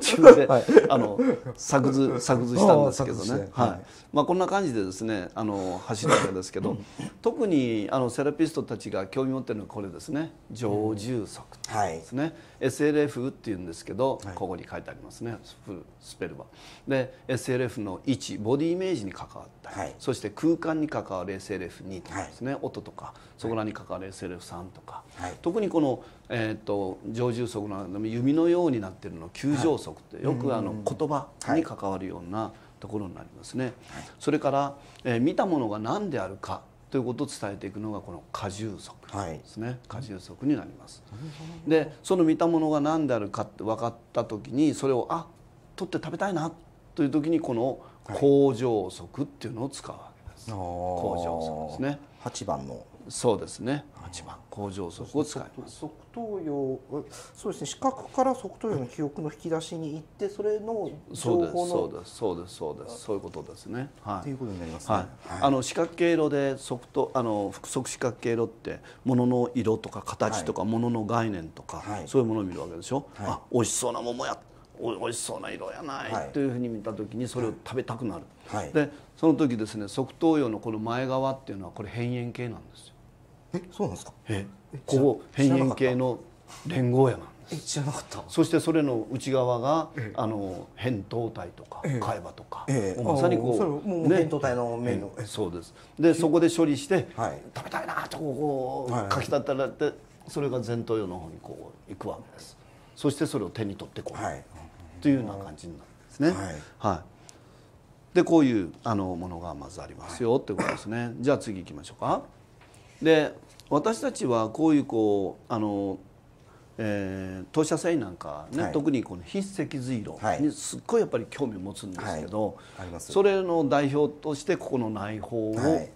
自分で、はい、あの作図作図したんですけどね、はい、はい、まあ、こんな感じでですねあの走るわけですけど特にあのセラピストたちが興味持ってるのはこれですね常住足ですね、うん、SLF っていうんですけど、ここに書いてありますねスペルは。で SLF の位置ボディイメージに関わったり、そして空間に関わる SLF2 とかですね、音とかそこらに関わる SLF3 とか、特にこのえーと、と常住足の弓のようになってるの急上足ってよくあの言葉に関わるようなところになりますね。はい、それから、えー、見たものが何であるかということを伝えていくのがこの過重足ですね、過、はい、重足になります。でその見たものが何であるかって分かった時にそれをあ取って食べたいなという時にこの工場足っていうのを使うわけです。はい、足ですね。8番のそうですね8番工場を使います側頭葉そうですね視覚から側頭葉の記憶の引き出しに行ってそれの情報のそうですそうですそうですそういうことですねはいということになりますね、はいあの視覚経路で側頭あの複側視覚経路ってものの色とか形とかもの、の概念とか、そういうものを見るわけでしょ、はい、あ美味しそうな桃やおいしそうな色やない、はい、というふうに見た時にそれを食べたくなる、はい、でその時ですね側頭葉のこの前側っていうのはこれ辺縁系なんですよえそうなんですかえここ変円系の連合やえんで知らなかったそしてそれの内側が、ええ、あの扁桃体とか海馬とか、ええ、まさにこうね、扁桃体の面の、そうですでそこで処理して、はい、食べたいなとこうかきたたられて、それが前頭葉の方にこう行くわけですそしてそれを手に取ってこう、はい、というような感じになるんですねはいでこういうあのものがまずありますよ、はい、ってことですねじゃあ次行きましょうかで私たちはこういうこうあの、えー、当社祭なんかね、はい、特にこの筆跡随路にすっごいやっぱり興味を持つんですけど、はいすそれの代表としてここの内包をね、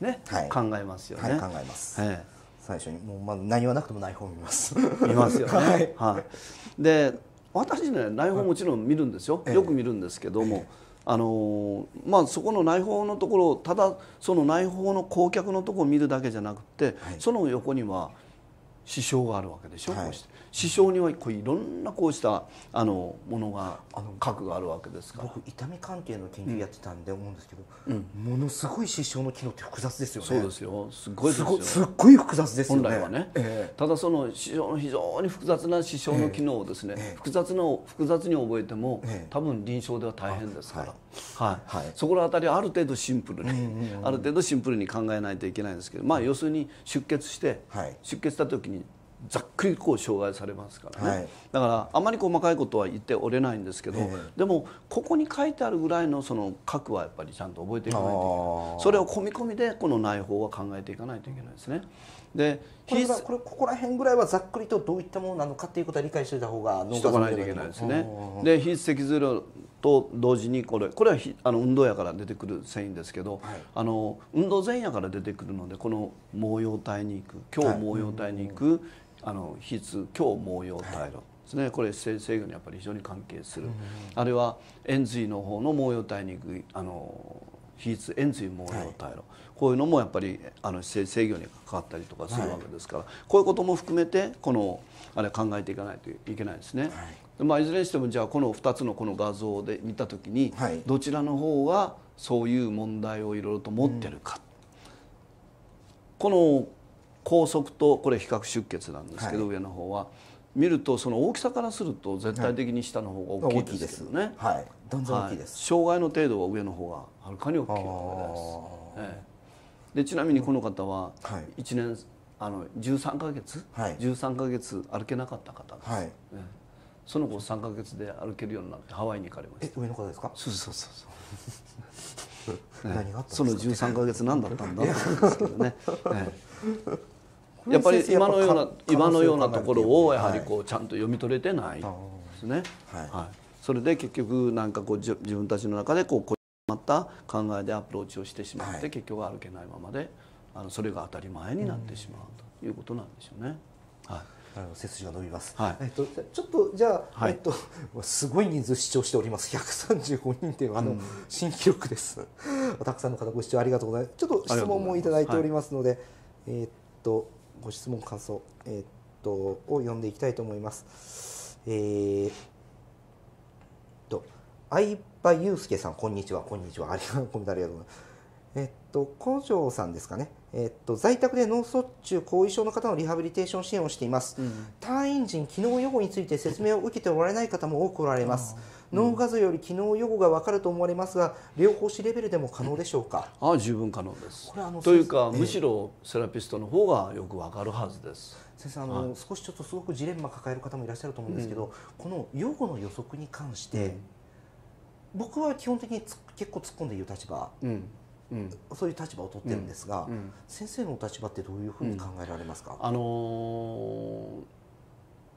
ね、考えますよね。考えます、えー最初にもうまず何はなくても内包見ます見ますよね、はい、はい、で私ね内包もちろん見るんですよ、はい、よく見るんですけども、ええあのまあ、そこの内包のところただその内包の顧客のところを見るだけじゃなくて、はい、その横には支障があるわけでしょ、はい、こうして師匠にはこういろんなこうしたあのものが核があるわけですから僕痛み関係の研究やってたんで思うんですけど、うん、ものすごい師匠の機能って複雑ですよねそうですよすごいですよすっごい複雑ですよね本来はね、えー、ただその師匠の非常に複雑な師匠の機能をですね、えー、複雑の複雑に覚えても、えー、多分臨床では大変ですから、はい、はい、そこら辺りある程度シンプルに、ある程度シンプルに考えないといけないんですけどまあ要するに出血して、はい、出血した時にざっくりこう障害されますからね、はい、だからあまり細かいことは言っておれないんですけど、えー、でもここに書いてあるぐらいのその核はやっぱりちゃんと覚えていかないといけないそれを込み込みでこの内包は考えていかないといけないですね。でこれこれここら辺ぐらいはざっくりとどういったものなのかということは理解していた方がし脳かないといけないですね。で非脊髄と同時にこれこれはあの運動やから出てくる繊維ですけど、はい、あの運動前夜から出てくるのでこの毛様体に行く今日毛様体に行く、はいうんあの非痛強毛様体炉ですねこれ制御にやっぱり非常に関係する、あるいは円髄の方の毛様体にあの比率円髄毛様体炉、こういうのもやっぱりあの制御に関わったりとかするわけですから、はい、こういうことも含めてこのあれ考えていかないといけないですね。はい、まあ、いずれにしてもじゃあこの2つのこの画像で見た時に、はい、どちらの方がそういう問題をいろいろと持ってるか、この高速とこれ比較出血なんですけど、はい、上の方は見るとその大きさからすると絶対的に下の方が大きいですよね。はい、どんどん大きいです、はい、障害の程度は上の方がはるかに大きいわけです。ええ、でちなみにこの方は1年、うん、あの13か月、はい、13か月歩けなかった方です。はい、ええその後三か月で歩けるようになってハワイに行かれました上の方ですかそうそうそうそうね、何があったその十三か月何だったんだと思うんですけどね、ね やっぱり今のような今のようなところをやはりこうちゃんと読み取れてないですね。はい、はい、それで結局なんかこう自分たちの中でこうまた考えでアプローチをしてしまって、はい、結局歩けないままであのそれが当たり前になってしまう、ということなんですよね。はいあの背筋が伸びます。はい、えっとちょっとじゃあ、はい、えっとすごい人数視聴しております。135人というあの、うん、新記録です。たくさんの方ご視聴ありがとうございます。ちょっと質問もいただいておりますので、はい、えっとご質問、感想、えー、っとを読んでいきたいと思います。えー、っと相葉祐介さん、こんにちは、こんにちは、ありがとうございます。えっと、根性さんですかね、えっと、在宅で脳卒中後遺症の方のリハビリテーション支援をしています、うん、退院時に機能予防について説明を受けておられない方も多くおられます脳画像より機能予後が分かると思われますが両方士レベルでも可能でしょうか、ああ十分可能ですこれあのというか、えー、むしろセラピストの方がよく分かるはずです先生あの、はい、少しちょっとすごくジレンマ抱える方もいらっしゃると思うんですけど、うん、この予後の予測に関して、うん、僕は基本的に結構突っ込んでいう立場、うんうん、そういう立場を取ってるんですが、うんうん、先生の立場ってどういうふうに考えられますか、あのー、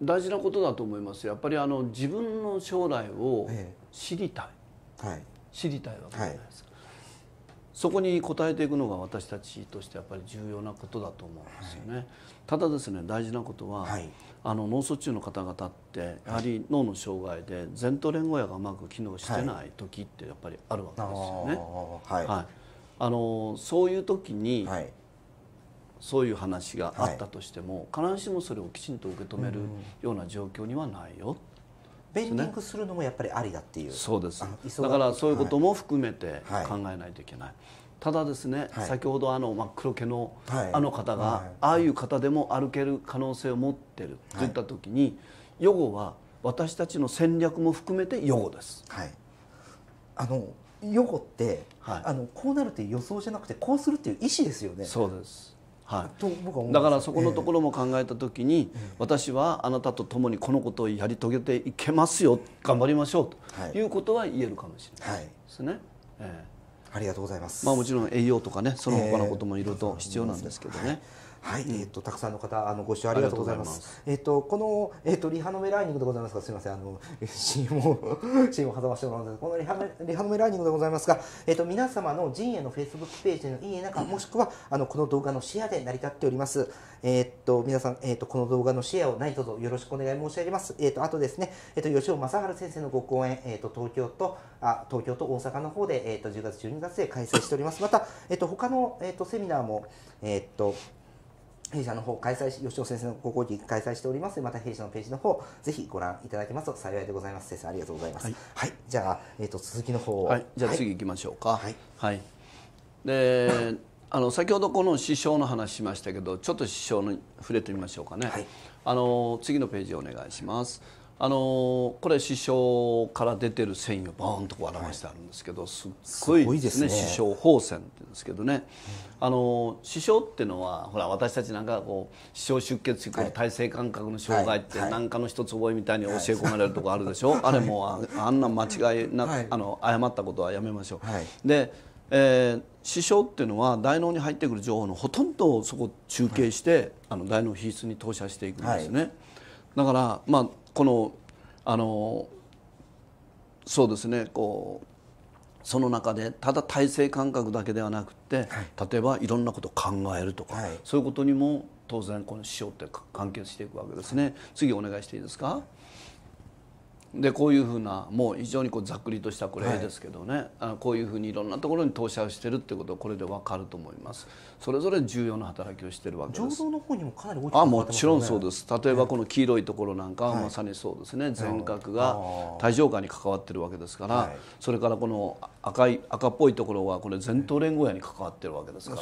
大事なことだと思いますやっぱりあの自分の将来を知りたい、ええ、はい、知りたいわけじゃないですか、はい、そこに応えていくのが私たちとしてやっぱり重要なことだと思うんですよね、はい、ただですね大事なことは、はい、あの脳卒中の方々ってやはり脳の障害で前頭連合野がうまく機能してない時ってやっぱりあるわけですよね。はいあのそういう時に、はいそういう話があったとしても、必ずしもそれをきちんと受け止めるような状況にはないよ。ベンディングするのもやっぱりありだっていうそうですだからそういうことも含めて考えないといけない、ただですね、はい、先ほどあの真っ黒毛の、あの方が、はい、ああいう方でも歩ける可能性を持ってる、といった時に予後は私たちの戦略も含めて予後です。はい、あの予後って、あのこうなるという予想じゃなくてこうするっていう意思ですよね。そうですはい、だからそこのところも考えた時に、私はあなたと共にこのことをやり遂げていけますよ頑張りましょうということは言えるかもしれないですね。はいえーありがとうございます。まあもちろん栄養とかね、その他のこともいろいろと必要なんですけどね。えーはい、えっ、とたくさんの方あのご視聴ありがとうございます。えっ、とこのえっ、とリハノメライニングでございますがすみませんあの CM を CM を挟ましてもらうんですこのリハリハノメライニングでございますがえっ、と皆様の陣営のフェイスブックページのいいえねかもしくはあのこの動画のシェアで成り立っております。えっ、と皆さんえっ、とこの動画のシェアを何卒よろしくお願い申し上げます。えっ、とあとですねえっ、と吉尾正治先生のご講演えっ、と東京とあ東京と大阪の方でえっ、と10月12月で開催しております。またえっ、と他のえっ、とセミナーもえっ、と弊社の方開催し、吉尾先生のご講義開催しておりますまた弊社のページの方、ぜひご覧いただけますと幸いでございます。先生、ありがとうございます。はい、はい、じゃあ、えっ、ー、と、続きの方はい、じゃあ次行きましょうか。はい。はい、で、あの、先ほどこの師匠の話しましたけど、ちょっと師匠に触れてみましょうかね。はい、あの、次のページお願いします。あのこれ師匠から出てる繊維をボーンとこう表してあるんですけど、はい、すっごいですね師匠放線って言うんですけどね、あの師匠っていうのはほら私たちなんかこう師匠出血性、は体制感覚の障害って何かの一つ覚えみたいに教え込まれるとこあるでしょ、はい、あれもああんな間違いな、はい、あの誤ったことはやめましょう。で、えー、師匠っていうのは大脳に入ってくる情報のほとんどをそこ中継して、あの大脳皮質に投射していくんですね。だから、まあ、このあのそうですねこうその中でただ体制感覚だけではなくて、はい、例えばいろんなことを考えるとか、はい、そういうことにも当然この師匠って関係していくわけですね。次お願いしていいですか、でこういうふうなもう非常にこうざっくりとしたこれですけどね、はい、あこういうふうにいろんなところに投射をしてるってことこれでわかると思いますそれぞれ重要な働きをしてるわけです、ね、あもちろんそうです例えばこの黄色いところなんかはまさにそうですね、はい、全角が帯状下に関わってるわけですから、はい、それからこの赤い赤っぽいところはこれ前頭連合屋に関わってるわけですか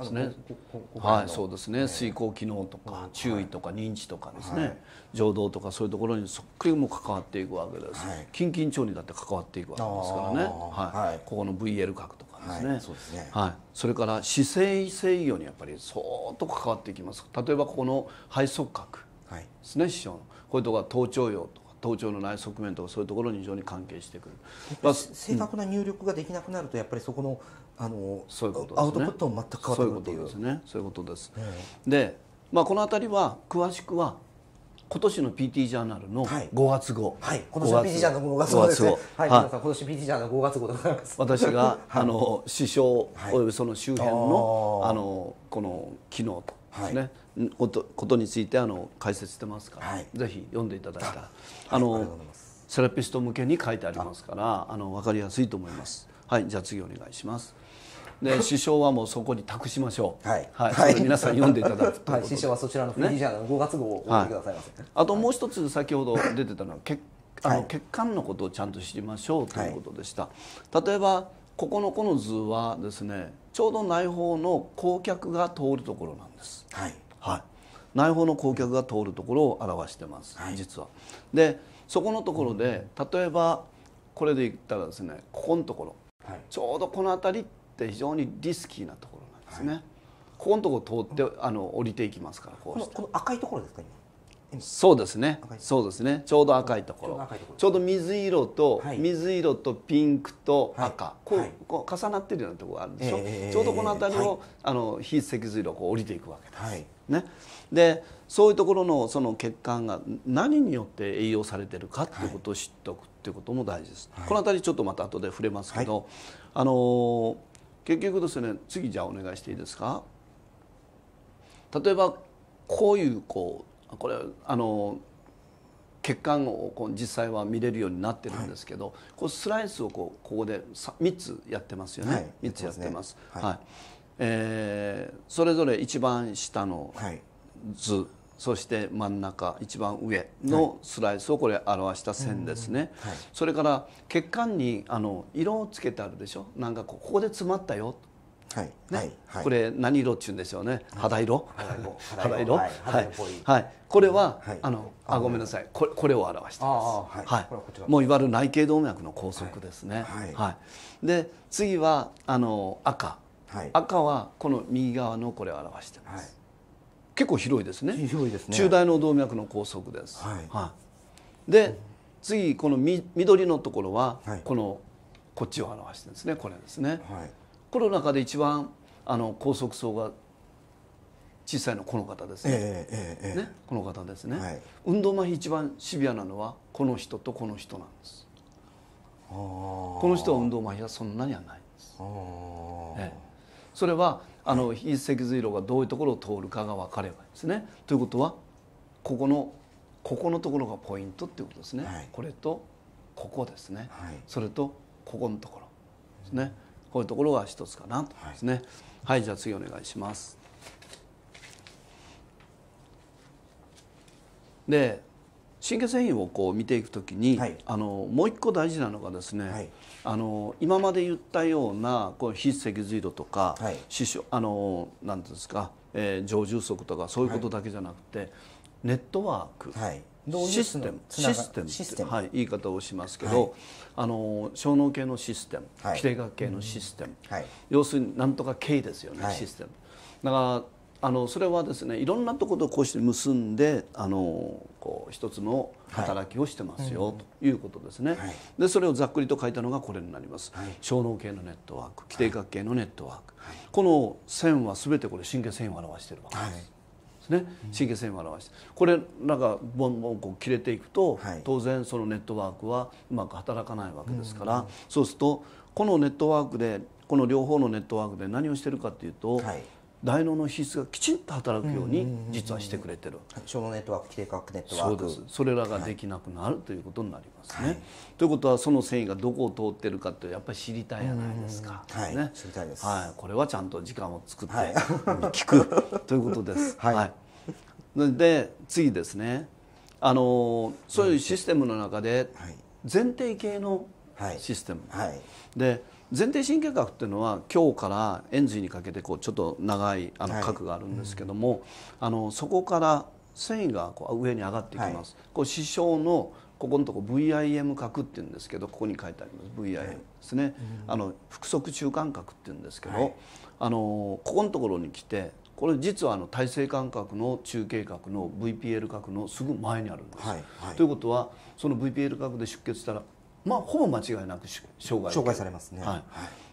ら、ね、はいそうですね、ね、遂行機能とか注意とか認知とかですね、浄土とかそういうところにそっくりも関わっていくわけです、はい、近々町にだって関わっていくわけですからね、はい、はい、ここの VL 核とかですねはい、そうですねはい、それから姿勢制御にやっぱりそーっと関わっていきます例えばここの肺側核ですね、はい、師匠のこういうとこは頭頂葉とか頭頂の内側面とかそういうところに非常に関係してくる、まあ、正確な入力ができなくなるとやっぱりそこのあのそういうこと、ね、アウトプットも全く変わってくるというそういうことですねそういうことです、うん、で、まあ、この辺りは詳しくは今年の PT ジャーナルの5月号、はい、今年の PT ジャーナルの5月号ですねはい、皆さん今年 PT ジャーナル5月号でございます私が、あの師匠およびその周辺の,、あのこの機能とですね、ことことについてあの解説してますから、はい、ぜひ読んでいただいたらあのセラピスト向けに書いてありますからあの分かりやすいと思います。はい、じゃあ次お願いします。で 師匠はもうそこに託しましょう。はい、はい、はい、皆さん読んでいただくと、はい、師匠はそちらのフリージャーの5月号をお送りくださいませ。はい、あともう一つ先ほど出てたのは血 あの血管のことをちゃんと知りましょうということでした。例えばここのこの図はですね、ちょうど内包の光脚が通るところなんです。はい。はい。内包の光脚が通るところを表してます。はい、実は。で、そこのところで例えばこれで言ったらですね、ここのところ。はい、ちょうどこの辺りっって非常にリスキーなところなんですね、はい、ここのところ通ってあの降りていきますからこうしてこの赤いところですかそうですねそうですねちょうど赤いところちょうど水色と、はい、水色とピンクと赤、はい、こう、はい、こう重なってるようなところがあるでしょ、えー、ちょうどこの辺りを、あの非脊髄をこう降りていくわけです、ね、でそういうところのその血管が何によって栄養されてるかっていうことを知っておくっていうことも大事です、この辺りちょっとまた後で触れますけど、あのー結局ですね次じゃあお願いしていいですか例えばこういうこうこれあの血管をこう実際は見れるようになってるんですけど、はい、こうスライスをこうここで 3, 3つやってますよね、はい、3つやってます、ね、はい、はい、えー、それぞれ一番下の図、そして真ん中一番上のスライスをこれ表した線ですね、はい、それから血管にあの色をつけてあるでしょなんかここで詰まったよはい、ね、はい、はい、これ何色っちゅうんでしょうね。肌色。肌色。はい、はい、はい、これは、はい、あの、あ、ごめんなさい、これ、これを表してます。はい、もういわゆる内頸動脈の拘束ですね。はい、で、次は、あの、赤。赤は、この右側のこれを表してます。結構広いですね広いですね中大脳動脈の拘束です、はいはい、で、うん、次このみ緑のところは、はい、このこっちを表してるんですねこれですね、はい、この中で一番あの拘束層が小さいのこの方ですねえーえーえー、ねこの方ですね、はい、運動麻痺一番シビアなのはこの人とこの人なんですこの人は運動麻痺はそんなにはないんです、えー、それはあの筆石髄路がどういうところを通るかが分かればですね。ということはここのここのところがポイントっていうことですね、はい、これとここですね、はい、それとここのところですね、こういうところが一つかなとですね、はい、はい、じゃあ次お願いしますで新化製品をこう見ていくときに、はい、あのもう一個大事なのがですね、はい、あの今まで言ったようなこう非脊髄度とか、はい、あのなんですか、えー、常住足とかそういうことだけじゃなくて、ネットワーク、システムシステムシステム、はい、言い方をしますけど、はい、あの小脳系のシステム、はい、規定学系のシステム、うん、要するになんとか系ですよね、システムだからあのそれはですねいろんなところとこうして結んであのこう一つの働きをしてますよ、はい、ということですね、はい、でそれをざっくりと書いたのがこれになります、はい、小脳系のネットワーク基底核系のネットワーク、この線は全てこれ神経線を表してるわけです。ね、神経線を表してこれなんかボンボンこう切れていくと、当然そのネットワークはうまく働かないわけですから、そうするとこのネットワークでこの両方のネットワークで何をしてるかっていうと、大脳の皮質がきちんと働くように実はしてくれてる小脳ネットワーク規定核ネットワークそうですそれらができなくなるということになりますね、はい、ということはその繊維がどこを通ってるかってやっぱり知りたいじゃないですか、はいね、知りたいです、はい、これはちゃんと時間を作って聞く、ということです はい、はい、で次ですねあのそういうシステムの中で前提系のシステム、はい、で前庭神経核っていうのは今日から延髄にかけてこうちょっと長いあの核があるんですけども、はいうん、あのそこから繊維がこう上に上がっていきます。はい、こう視床のここのとこ VIM 核って言うんですけどここに書いてあります VIM ですね、はいうん、あの腹側中間核って言うんですけど、あのここのところに来てこれ実はあの体性感覚の中継核の VPL 核のすぐ前にあるんです。はいはい、ということはその VPL 核で出血したらまあ、ほぼ間違いなく障害障害されますね、はい、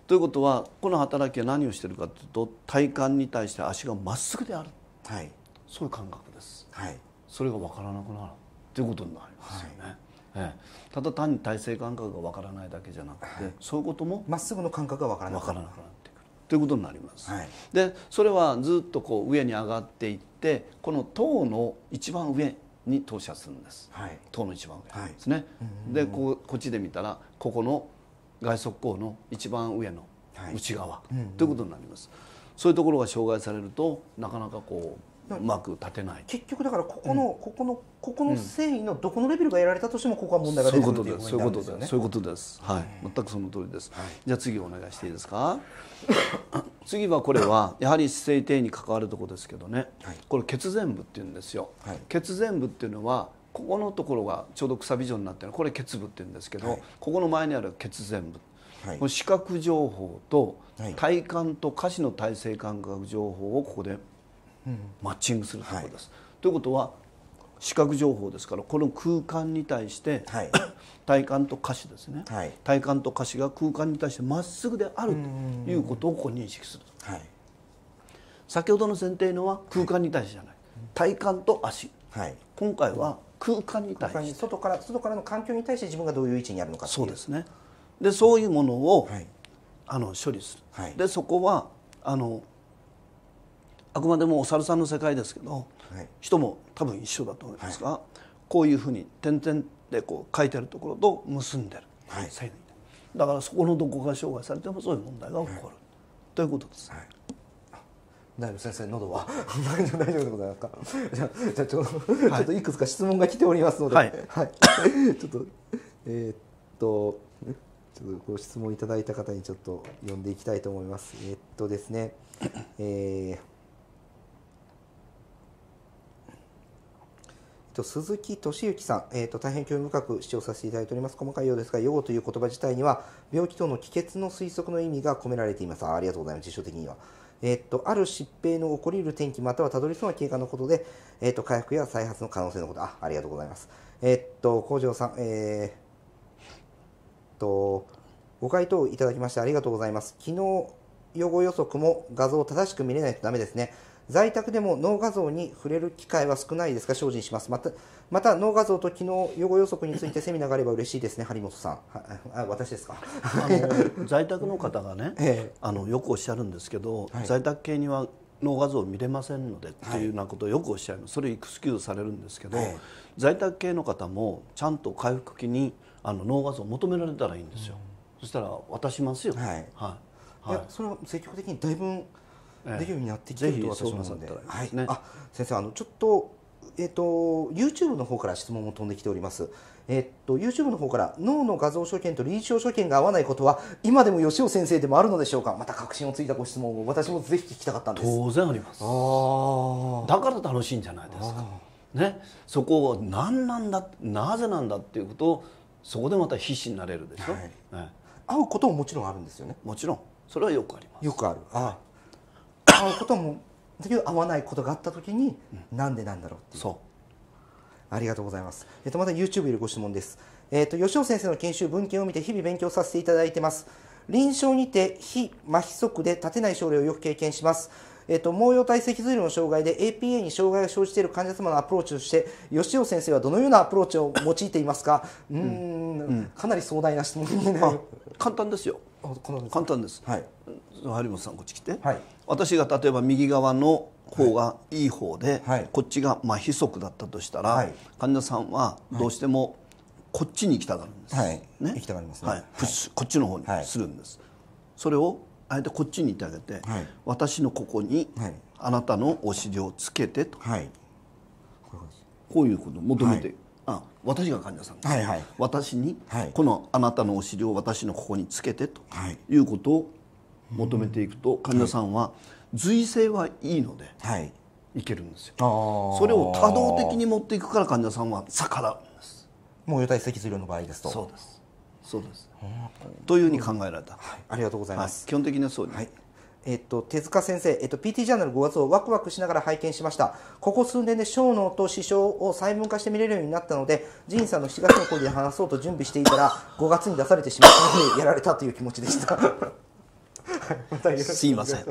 ということはこの働きは何をしてるかというと体幹に対して足がまっすぐである、はい、そういう感覚です、はい、それが分からなくなるということになりますよね、はいええ、ただ単に体制感覚がわからないだけじゃなくて、はい、そういうこともまっすぐの感覚がわからなくなってくるということになります、はい、でそれはずっとこう上に上がっていってこの塔の一番上に投射するんです、はい、塔の一番上ですね、でここっちで見たらここの外側溝の一番上の内側、ということになります、そういうところが障害されるとなかなかこううまく立てない結局だからここの、ここのここの繊維のどこのレベルが得られたとしてもここは問題が出てくるということですね。そういうことです。はい、全くその通りです。はい、じゃあ次お願いしていいですか。次はこれはやはり姿勢底に関わるところですけどね、はい、これ血前部って言うんですよ、はい、血前部っていうのはここのところがちょうどくさび状になってるこれ血部って言うんですけど、はい、ここの前にある血前部、はい、この視覚情報と体幹と下肢の体制感覚情報をここでマッチングするところです。ということは視覚情報ですからこの空間に対して、はい、体感と歌詞ですね、はい、体感と歌詞が空間に対してまっすぐであるということをこ認識する、はい、先ほどの選定のは空間に対してじゃない、体感と足、今回は空間に対して外から外からの環境に対して自分がどういう位置にあるのかそうですねでそういうものを、あの処理する、でそこはあのあくまでもお猿さんの世界ですけど人も多分一緒だと思いますが、こういうふうに点々でこう書いてるところと結んでる、はい、だからそこのどこが障害されてもそういう問題が起こる、ということです。大丈夫先生喉は 大丈夫でございますか じゃあちょ,、はい、ちょっといくつか質問が来ておりますので、はい、はい、ちょっとえー、っとちょっとご質問いただいた方にちょっと読んでいきたいと思いますえー、っとですねえーと、鈴木敏行さん、えーと、大変興味深く視聴させていただいております。細かいようですが、予後という言葉自体には、病気等の帰結の推測の意味が込められています。ありがとうございます、辞書的には。えっと、ある疾病の起こりうる天気またはたどりそうな経過のことで、えっと、回復や再発の可能性のこと、あありがとうございます。えっと、工場さん、えー、と、ご回答いただきましてありがとうございます。昨日、予後予測も画像を正しく見れないとダメですね。在宅でも脳画像に触れる機会は少ないですが精進しますまたまた脳画像と機能予後予測についてセミナーがあれば嬉しいですね張本さんはあ私ですかあの在宅の方がね、ええ、あのよくおっしゃるんですけど、はい、在宅系には脳画像見れませんのでっていうようなことをよくおっしゃいますそれエクスキューズされるんですけど、はい、在宅系の方もちゃんと回復期にあの脳画像を求められたらいいんですよ、うん、そしたら渡しますよ、はい、はいはい、それは積極的にだいぶできるようになってきてると私もで、はい、あ先生あのちょっとえっ、ー、と YouTube の方から質問も飛んできております。えっ、ー、と YouTube の方から脳の画像所見と臨床所見が合わないことは今でも吉尾先生でもあるのでしょうか。また確信をついたご質問を私もぜひ聞きたかったんです。当然あります。だから楽しいんじゃないですか。ね、そこを何なんだなぜなんだっていうことをそこでまた必死になれるでしょ、はい、会うことももちろんあるんですよねもちろんそれはよくありますよくあるあ、会うこともだけど会わないことがあった時に、うなんでなんだろうっていうそうありがとうございます、えっと、また YouTube よりご質問です、えっと、吉尾先生の研修文献を見て日々勉強させていただいてます臨床にて非麻痺足で立てない症例をよく経験しますえっと、毛様体脊髄の障害で APA に障害が生じている患者様のアプローチとして吉尾先生はどのようなアプローチを用いていますかうん、うん、かなり壮大な質問、ね、簡単ですよ簡単です簡単です、はい、張本さんこっち来て、はい、私が例えば右側の方がいい方で、はい、こっちがまあ非則だったとしたら、はい、患者さんはどうしてもこっちに行きたがるんです、はいね、行きたがりますね、はい、こっちの方にするんです、それをあえてこっちに行ってあげて、私のここにあなたのお尻をつけてと、こういうことを求めて、あ私が患者さんです、はいはい、私に、このあなたのお尻を私のここにつけてということを求めていくと患者さんは髄性はいいので、はい、いけるんですよそれを多動的に持っていくから患者さんは逆らうんですもう与体脊髄量の場合ですとそうですそうですというふうに考えられた、はい、ありがとうございます、基本的にはそうです、はいえっと、手塚先生、えっと、PT ジャーナル5月をワクワクしながら拝見しました。ここ数年で小脳と視床を細分化して見れるようになったので、仁さんの7月の講義で話そうと準備していたら、5月に出されてしまったので、やられたという気持ちでした。はい、すいません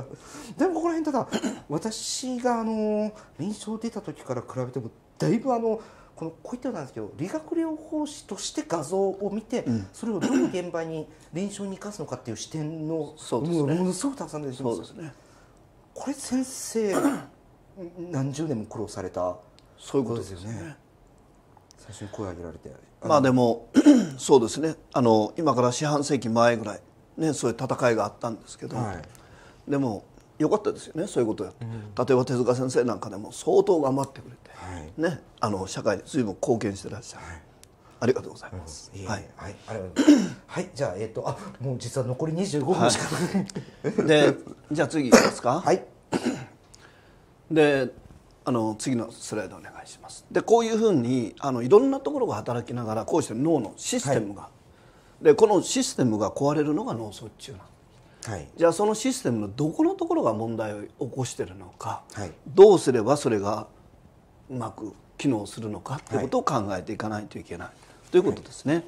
でもここら辺ただ 私があの臨床出た時から比べてもだいぶあのこのこういったようなんですけど理学療法士として画像を見て、うん、それをどういう現場に臨床に生かすのかっていう視点のそうです、ね、ものすごくたくさん出てきます、ね、これ先生何十年も苦労されたそういうことですよね最初に声を上げられてまあでも そうですねあの今から四半世紀前ぐらいね、そういう戦いがあったんですけど、はい、でも良かったですよねそういうことやって、うん、例えば手塚先生なんかでも相当頑張ってくれて、はい、ね、あの社会に随分貢献してらっしゃる。はいありがとうございます。うん、いいはい、はい、はい、じゃあ、えっ、ー、と、あ、もう実は残り二十五分しか、ない、で、じゃあ、次いきますか。はい。で、あの、次のスライドお願いします。で、こういうふうに、あの、いろんなところが働きながら、こうして脳のシステムが。でこのシステムが壊れるのが脳卒中なんです、はい、じゃあそのシステムのどこのところが問題を起こしているのか、はい、どうすればそれがうまく機能するのかということを考えていかないといけない、ということですね。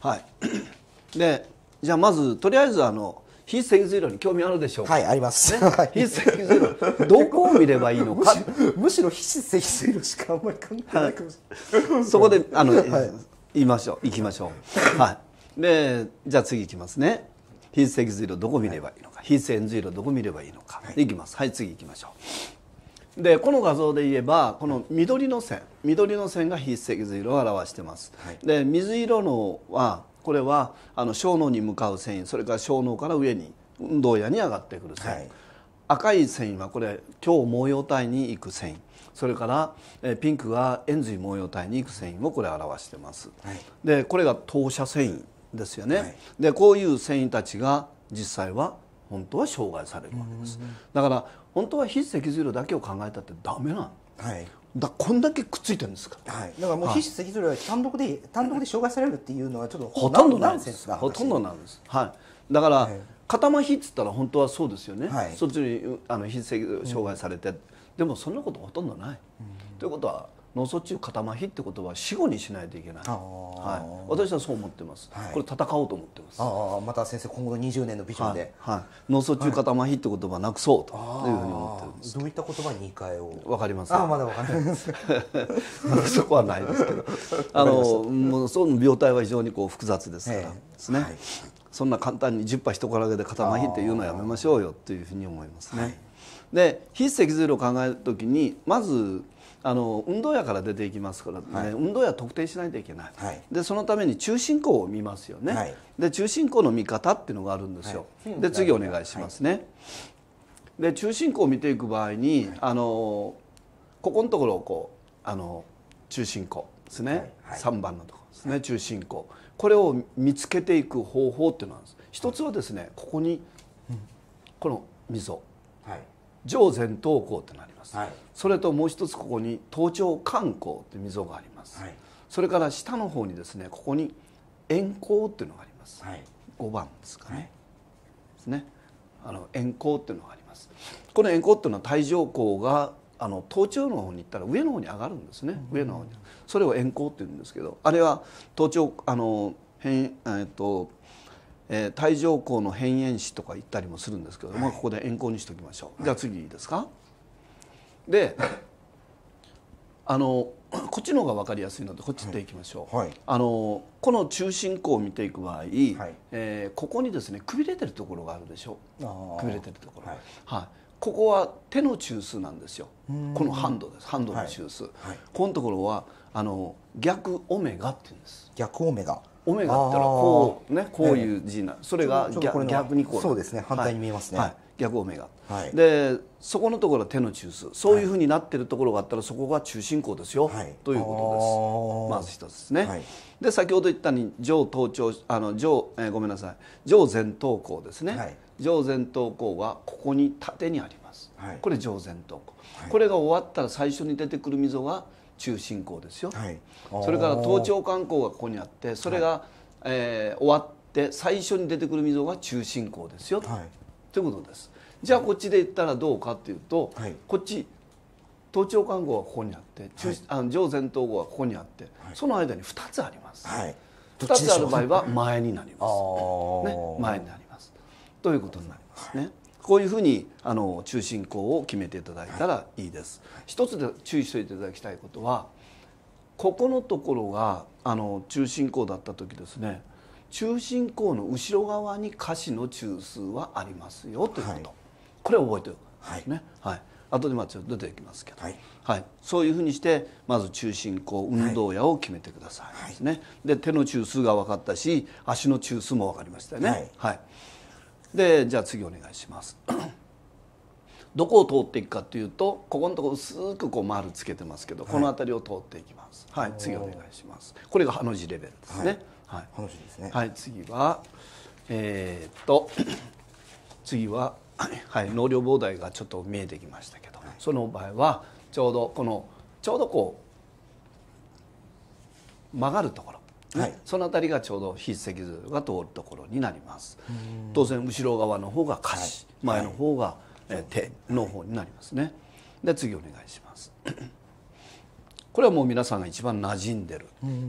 はい、でじゃあまずとりあえずあの非脊髄論に興味あるでしょうはいあります、ね、はい、非脊髄論どこを見ればいいのか むしろ非脊髄論しかあんまり考えないかもしれない、はい、そこであの、はい、言いましょう行きましょうはいでじゃあ次いきますね非石髄色どこ見ればいいのか、はい、非髄髄どこ見ればいいのか、はい、いきますはい次いきましょうでこの画像で言えばこの緑の線緑の線が非石髄色を表してます、はい、で水色のはこれはあの小脳に向かう繊維それから小脳から上に運動屋に上がってくる繊維、はい、赤い繊維はこれ強毛様体に行く繊維それからえピンクが円髄毛様体に行く繊維をこれ表してます、はい、でこれが投射繊維ですよね、はい、でこういう船員たちが実際は本当は障害されるわけですだから本当は非脊髄量だけを考えたってダメなの、はい、だこんだけくっついてるんですから、はい、だからもう非脊髄量は単独で単独で障害されるっていうのはちょっとほとんどなんですほとんどなんです、はい、だから、はい、片っつったら本当はそうですよね、はい、そっちにあの非脊髄障害されて、うん、でもそんなことほとんどない、うん、ということは脳卒中肩麻痺ってことは死後にしないといけない、はい、私はそう思ってます、はい、これ戦おうと思ってますああまた先生今後の20年のビジョンで、はい、はい、脳卒中肩麻痺って言葉なくそうというふうに思ってるすどういった言葉に言い換えをわかりますあまだわかんないです そこはないですけど あのもうその病態は非常にこう複雑ですからですね、ええ、そんな簡単に10波人からげで肩麻痺っていうのはやめましょうよというふうに思いますね、で非脊髄を考えるときにまずあの運動やから出ていきますからね、はい、運動や特定しないといけない、はい、でそのために中心項を見ますよね、はい、で中心項の見方っていうのがあるんですよ、で次お願いしますね、で中心項を見ていく場合に、あのここのところをこうあの中心項ですね、はい、3番のところですね、中心項これを見つけていく方法っていうのはんです一つはですねここに、この溝、上前頭項ってなります、はい、それともう一つここに東頂観光という溝があります、はい、それから下の方にですねここに円光っていうのがあります、はい、5番ですかね、ですねあの円光っていうのがありますこの円光っていうのは太上光があの東頂の方に行ったら上の方に上がるんですね、うん、上の方にそれを円光っていうんですけどあれは頭頂あの変えっとえー、太上の変延子とか言ったりもするんですけども、はい、ここで円光にしておきましょう、はい、じゃあ次いいですかであのこっちの方が分かりやすいのでこっち行っていきましょう、はい、あのこの中心項を見ていく場合、はい、えー、ここにですねくびれてるところがあるでしょうくびれてるところ、はい、はい、ここは手の中枢なんですよこのハンドですハンドの中枢、はい、このところはあの逆オメガって言うんです逆オメガオメガってのはこうねこういう字な、えー、それが逆にこうそうですね反対に見えますね、逆オメガ、はい、でそこのところは手の中枢そういうふうになってるところがあったらそこが中心項ですよ、はい、ということですまず一つですね、はい、で先ほど言ったように上頭頂あの上、えー、ごめんなさい上前頭項ですね、上前頭項はここに縦にあります、これ上前頭項、これが終わったら最初に出てくる溝が中心項ですよ、それから頭頂管項がここにあってそれが、はい、えー、終わって最初に出てくる溝が中心項ですよ、ということですじゃあこっちで言ったらどうかっていうと、はい、こっち頭頂看護はここにあって、はい、あの上前頭後はここにあって、はい、その間に2つあります、はい、2つある場合は前になります、ね、前になりますということになりますね、こういうふうにあの中心項を決めていただいたらいいです、一つで注意していただきたいことはここのところがあの中心項だった時ですね中心項の後ろ側に下肢の中枢はありますよということ、これを覚えておく、はいねはい、後でまあちょっと出てきますけど、はい、はい、そういうふうにしてまず中心項運動野を決めてくださいですね、で手の中枢が分かったし足の中枢も分かりましたよね、はいでじゃあ次お願いします。どこを通っていくかというとここのところ薄くこう丸つけてますけど、はい、この辺りを通っていきます。はい、次お願いします。これがハの字レベルですね。はい、はい、ねはい、次はえー、っと 次ははい、納涼膨大がちょっと見えてきましたけど、はい、その場合はちょうどこのちょうどこう曲がるところ、はい、その辺りがちょうど筆跡図が通るところになります。当然後ろ側の方が歌詞、前の方が、え手の方になりますね。で次お願いします。これはもう皆さんが一番馴染んでる、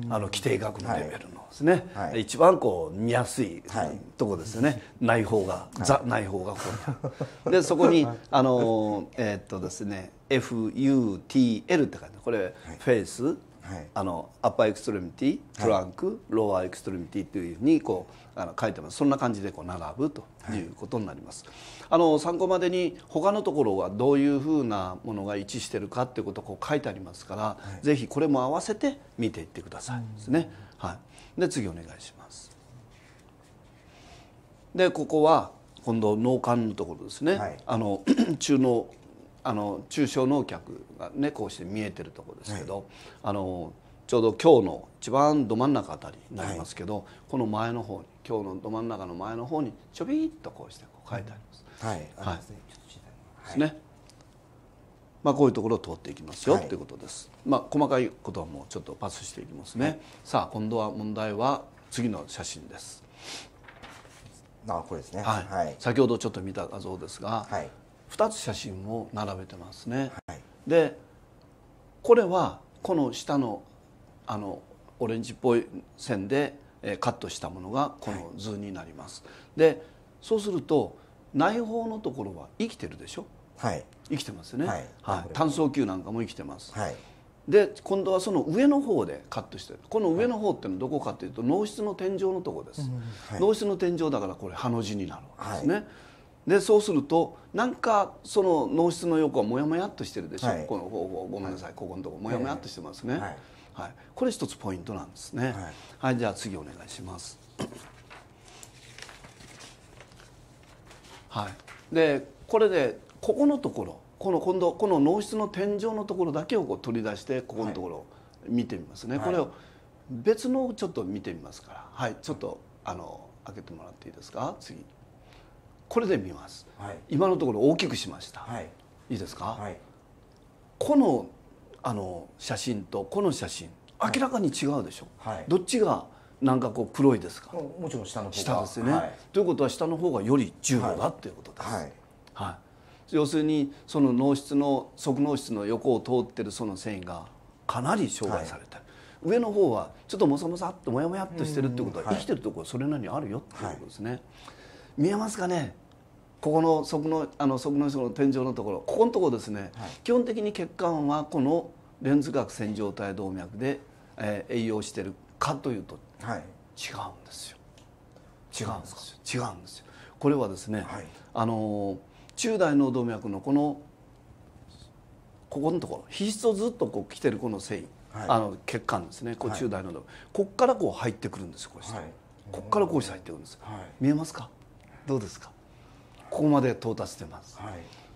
あの規定学のレベルのですね、はい一番こう見やすいとこですよね、内包が、ザ内包がこうで そこにあのえー、っとですね FUTL って書いてこれ、フェイスはい、あのアッパーエクストレミティトランク、はい、ロアーエクストレミティというふうにこうあの書いてますそんな感じでこう並ぶということになります。はいあの参考までに他のところはどういうふうなものが一致してるかってことをこう書いてありますから、はい、ぜひこれも合わせて見ていってくださいですね。はい、で次お願いします。でここは今度脳幹のところですね、はい、あの 中脳あの中小脳客がねこうして見えてるところですけど、はい、あのちょうど今日の一番ど真ん中あたりになりますけど、はい、この前の方に今日のど真ん中の前の方にちょびっとこうしてこう書いてあります。はい、はい。ですね。まあ、こういうところを通っていきますよ、ということです。まあ、細かいことはもうちょっとパスしていきますね。さあ、今度は問題は次の写真です。あ、これですね。はい。はい、先ほどちょっと見た画像ですが、はい、2つ写真を並べてますね。はい、で、これはこの下のあのオレンジっぽい線でカットしたものがこの図になります。で、そうすると。内包のところは生きてるでしょ、はい、生きてますね、はい、はい、単層球なんかも生きてます、はい、で今度はその上の方でカットしてるこの上の方ってのはどこかっていうと脳室の天井のとこです、はい、脳室の天井だからこれハの字になるわけですね、でそうするとなんかその脳室の横はモヤモヤっとしてるでしょ、はい、この方法ごめんなさい、ここのとこモヤモヤっとしてますね、はいはい、これ一つポイントなんですねはい、じゃあ次お願いしますはい、でこれでここのところこの今度この脳室の天井のところだけをこう取り出してここのところを見てみますね、はい、これを別のちょっと見てみますからはいちょっと、あの開けてもらっていいですか次これで見ます、はい、今のところ大きくしました、はい、いいですか、はい、このあの写真とこの写真明らかに違うでしょ、はい、どっちがなんかこう黒いですかもちろん下の方下ですよね、はい、ということは下の方がより重要だっていうことです、はい、はい、要するにその脳室の側脳室の横を通ってるその繊維がかなり障害されてる、上の方はちょっともさもさっともやもやっとしてるってことは生きてるところそれなりにあるよっていうことですね、見えますかねここの側のあの側脳室の天井のところここのところですね、はい、基本的に血管はこのレンズ角線状体動脈で、えー、栄養してるかというとはい、違うんですよ違うんですよ違うんですよこれはですね、はい、あの中大脳動脈のこのここのところ皮質をずっとこう来てるこの繊維、はい、あの血管ですねこう中大脳動脈、こっからこう入ってくるんですこうして、こっからこうして入ってくるんです、見えますかどうですかここまで到達してます、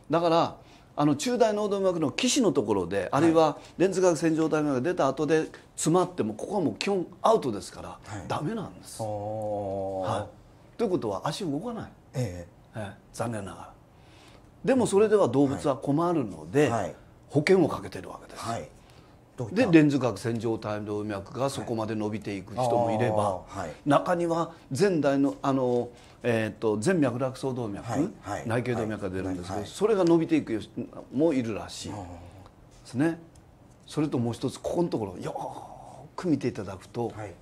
だからあの中大脳動脈の起死のところであるいはレンズ学洗浄体が出た後で詰まってもここはもう基本アウトですから、ダメなんです。はい、ということは足動かない、えええ残念ながら。でもそれでは動物は困るので、保険をかけてるわけです。はいでレンズ核洗浄体動脈がそこまで伸びていく人もいれば、はい、中には前代のあの、えーと、前脈絡層動脈、はいはい、内頸動脈が出るんですけど、それが伸びていく人もいるらしいですね。それともう一つここのところよく見ていただくと、はい、